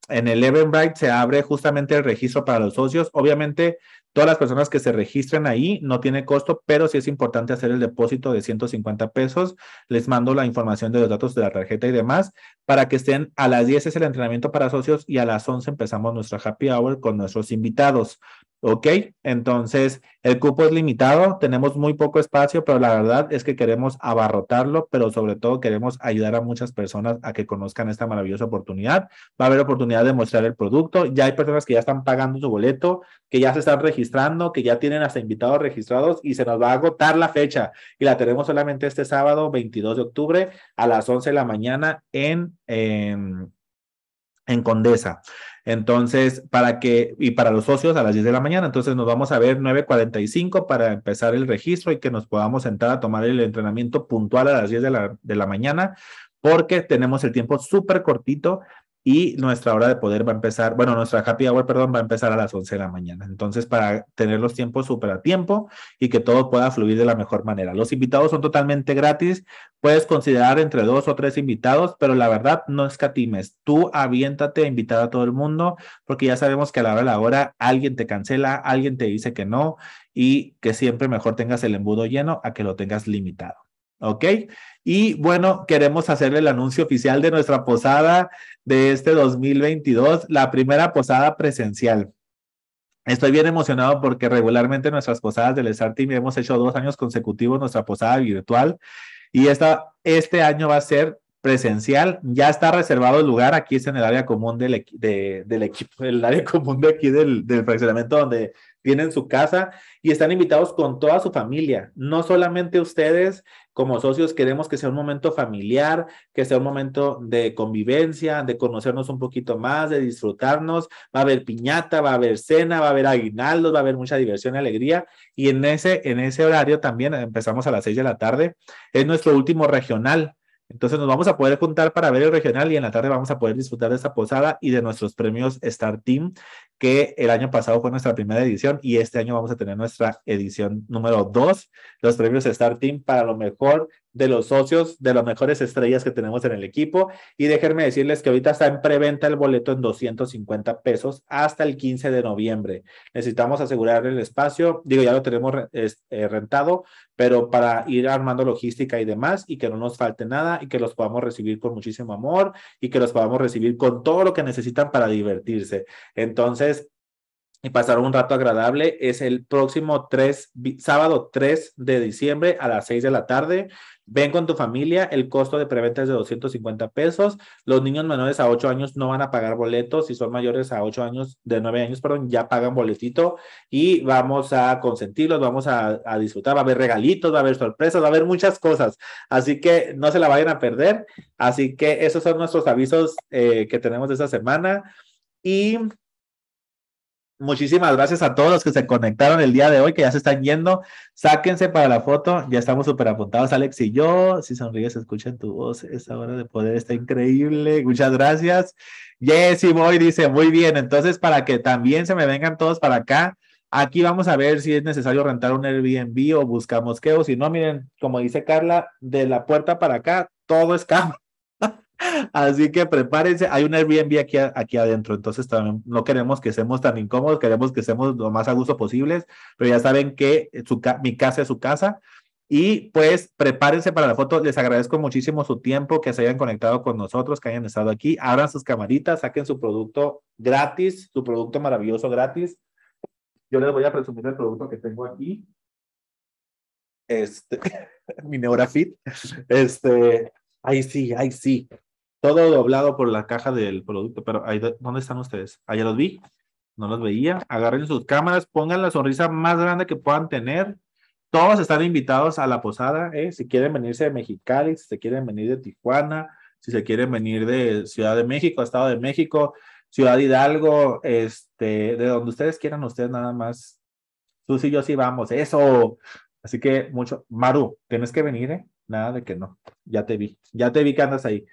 en el Eventbrite se abre justamente el registro para los socios. Obviamente, Todas las personas que se registren ahí no tiene costo, pero sí es importante hacer el depósito de 150 pesos. Les mando la información de los datos de la tarjeta y demás para que estén a las 10 es el entrenamiento para socios y a las 11 empezamos nuestra happy hour con nuestros invitados. ¿Ok? Entonces, el cupo es limitado, tenemos muy poco espacio, pero la verdad es que queremos abarrotarlo, pero sobre todo queremos ayudar a muchas personas a que conozcan esta maravillosa oportunidad. Va a haber oportunidad de mostrar el producto. Ya hay personas que ya están pagando su boleto, que ya se están registrando, que ya tienen hasta invitados registrados y se nos va a agotar la fecha. Y la tenemos solamente este sábado, 22 de octubre, a las 11 de la mañana en, en en Condesa. Entonces, para que, y para los socios a las 10 de la mañana, entonces nos vamos a ver 9.45 para empezar el registro y que nos podamos sentar a tomar el entrenamiento puntual a las 10 de la, de la mañana, porque tenemos el tiempo súper cortito y nuestra hora de poder va a empezar, bueno, nuestra happy hour, perdón, va a empezar a las 11 de la mañana. Entonces, para tener los tiempos súper a tiempo y que todo pueda fluir de la mejor manera. Los invitados son totalmente gratis, puedes considerar entre dos o tres invitados, pero la verdad no escatimes. Tú aviéntate a invitar a todo el mundo, porque ya sabemos que a la hora de la hora alguien te cancela, alguien te dice que no y que siempre mejor tengas el embudo lleno a que lo tengas limitado. ¿Ok? Y bueno, queremos hacerle el anuncio oficial de nuestra posada de este 2022, la primera posada presencial. Estoy bien emocionado porque regularmente nuestras posadas del Star hemos hecho dos años consecutivos nuestra posada virtual y esta, este año va a ser presencial. Ya está reservado el lugar, aquí es en el área común del, equipo, el área (laughs) común de aquí del, del fraccionamiento donde tienen su casa y están invitados con toda su familia, no solamente ustedes como socios queremos que sea un momento familiar, que sea un momento de convivencia, de conocernos un poquito más, de disfrutarnos. Va a haber piñata, va a haber cena, va a haber aguinaldos, va a haber mucha diversión y alegría. Y en ese, en ese horario también empezamos a las seis de la tarde. Es nuestro último regional. Entonces nos vamos a poder juntar para ver el regional y en la tarde vamos a poder disfrutar de esta posada y de nuestros premios Star Team, que el año pasado fue nuestra primera edición y este año vamos a tener nuestra edición número dos, los premios Star Team para lo mejor de los socios, de las mejores estrellas que tenemos en el equipo. Y déjenme decirles que ahorita está en preventa el boleto en 250 pesos hasta el 15 de noviembre. Necesitamos asegurar el espacio. Digo, ya lo tenemos eh, rentado, pero para ir armando logística y demás y que no nos falte nada y que los podamos recibir con muchísimo amor y que los podamos recibir con todo lo que necesitan para divertirse. Entonces, y pasar un rato agradable es el próximo 3, sábado 3 de diciembre a las 6 de la tarde. Ven con tu familia, el costo de preventa es de 250 pesos. Los niños menores a 8 años no van a pagar boletos, si son mayores a 8 años, de 9 años, perdón, ya pagan boletito y vamos a consentirlos, vamos a, disfrutar, va a haber regalitos, va a haber sorpresas, va a haber muchas cosas. Así que no se la vayan a perder. Así que esos son nuestros avisos eh, que tenemos de esta semana. Y Muchísimas gracias a todos los que se conectaron el día de hoy, que ya se están yendo. Sáquense para la foto, ya estamos súper apuntados, Alex y yo. Si sonríes, escuchen tu voz, esa hora de poder está increíble. Muchas gracias. Jessy voy, dice, muy bien, entonces para que también se me vengan todos para acá, aquí vamos a ver si es necesario rentar un Airbnb o buscamos que o si no, miren, como dice Carla, de la puerta para acá, todo es cámara. Así que prepárense, hay un Airbnb aquí, aquí adentro, entonces también no queremos que seamos tan incómodos, queremos que seamos lo más a gusto posibles, pero ya saben que eh, mi casa es su casa. Y pues prepárense para la foto. Les agradezco muchísimo su tiempo, que se hayan conectado con nosotros, que hayan estado aquí. Abran sus camaritas, saquen su producto gratis, su producto maravilloso gratis. Yo les voy a presumir el producto que tengo aquí. Este, (laughs) mi Neurafit. Este, ahí sí, ahí sí todo doblado por la caja del producto, pero ahí, ¿dónde están ustedes? Allá ah, los vi, no los veía. Agarren sus cámaras, pongan la sonrisa más grande que puedan tener. Todos están invitados a la posada, ¿eh? si quieren venirse de Mexicali, si se quieren venir de Tijuana, si se quieren venir de Ciudad de México, Estado de México, Ciudad Hidalgo, este, de donde ustedes quieran, ustedes nada más. Tú y yo sí vamos, eso. Así que mucho, Maru, tienes que venir, ¿eh? Nada de que no. Ya te vi, ya te vi que andas ahí.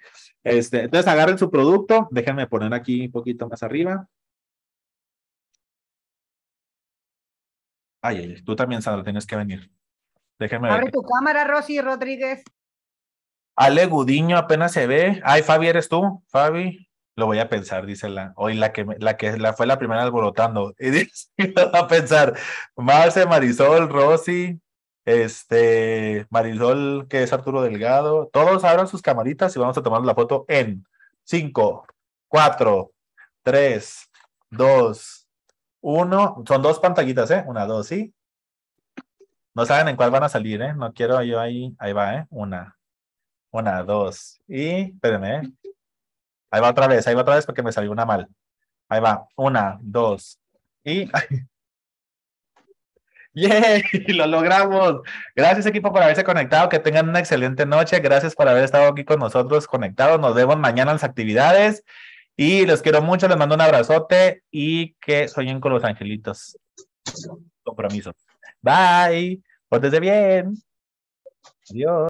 Este, entonces agarren su producto, déjenme poner aquí un poquito más arriba. Ay, ay, tú también, Sandra, tienes que venir. Déjenme Abre tu cámara, Rosy Rodríguez. Ale Gudiño apenas se ve. Ay, Fabi, ¿eres tú? Fabi, lo voy a pensar, dice la. Hoy la que, la que la, fue la primera alborotando. (laughs) Y a pensar. Marce, Marisol, Rosy, este, Marisol, que es Arturo Delgado. Todos abran sus camaritas y vamos a tomar la foto en 5, 4, 3, 2, 1. Son dos pantallitas, ¿eh? Una, dos, ¿sí? No saben en cuál van a salir, ¿eh? No quiero yo ahí. Ahí va, ¿eh? Una, una, dos. Y, espérenme, ¿eh? Ahí va otra vez, ahí va otra vez porque me salió una mal. Ahí va, una, dos. Y, (laughs) ¡Yay! (laughs) ¡Lo logramos! Gracias equipo por haberse conectado, que tengan una excelente noche, gracias por haber estado aquí con nosotros conectados, nos vemos mañana en las actividades y los quiero mucho, les mando un abrazote y que sueñen con los angelitos. Compromiso. Bye, pórtese bien. Adiós.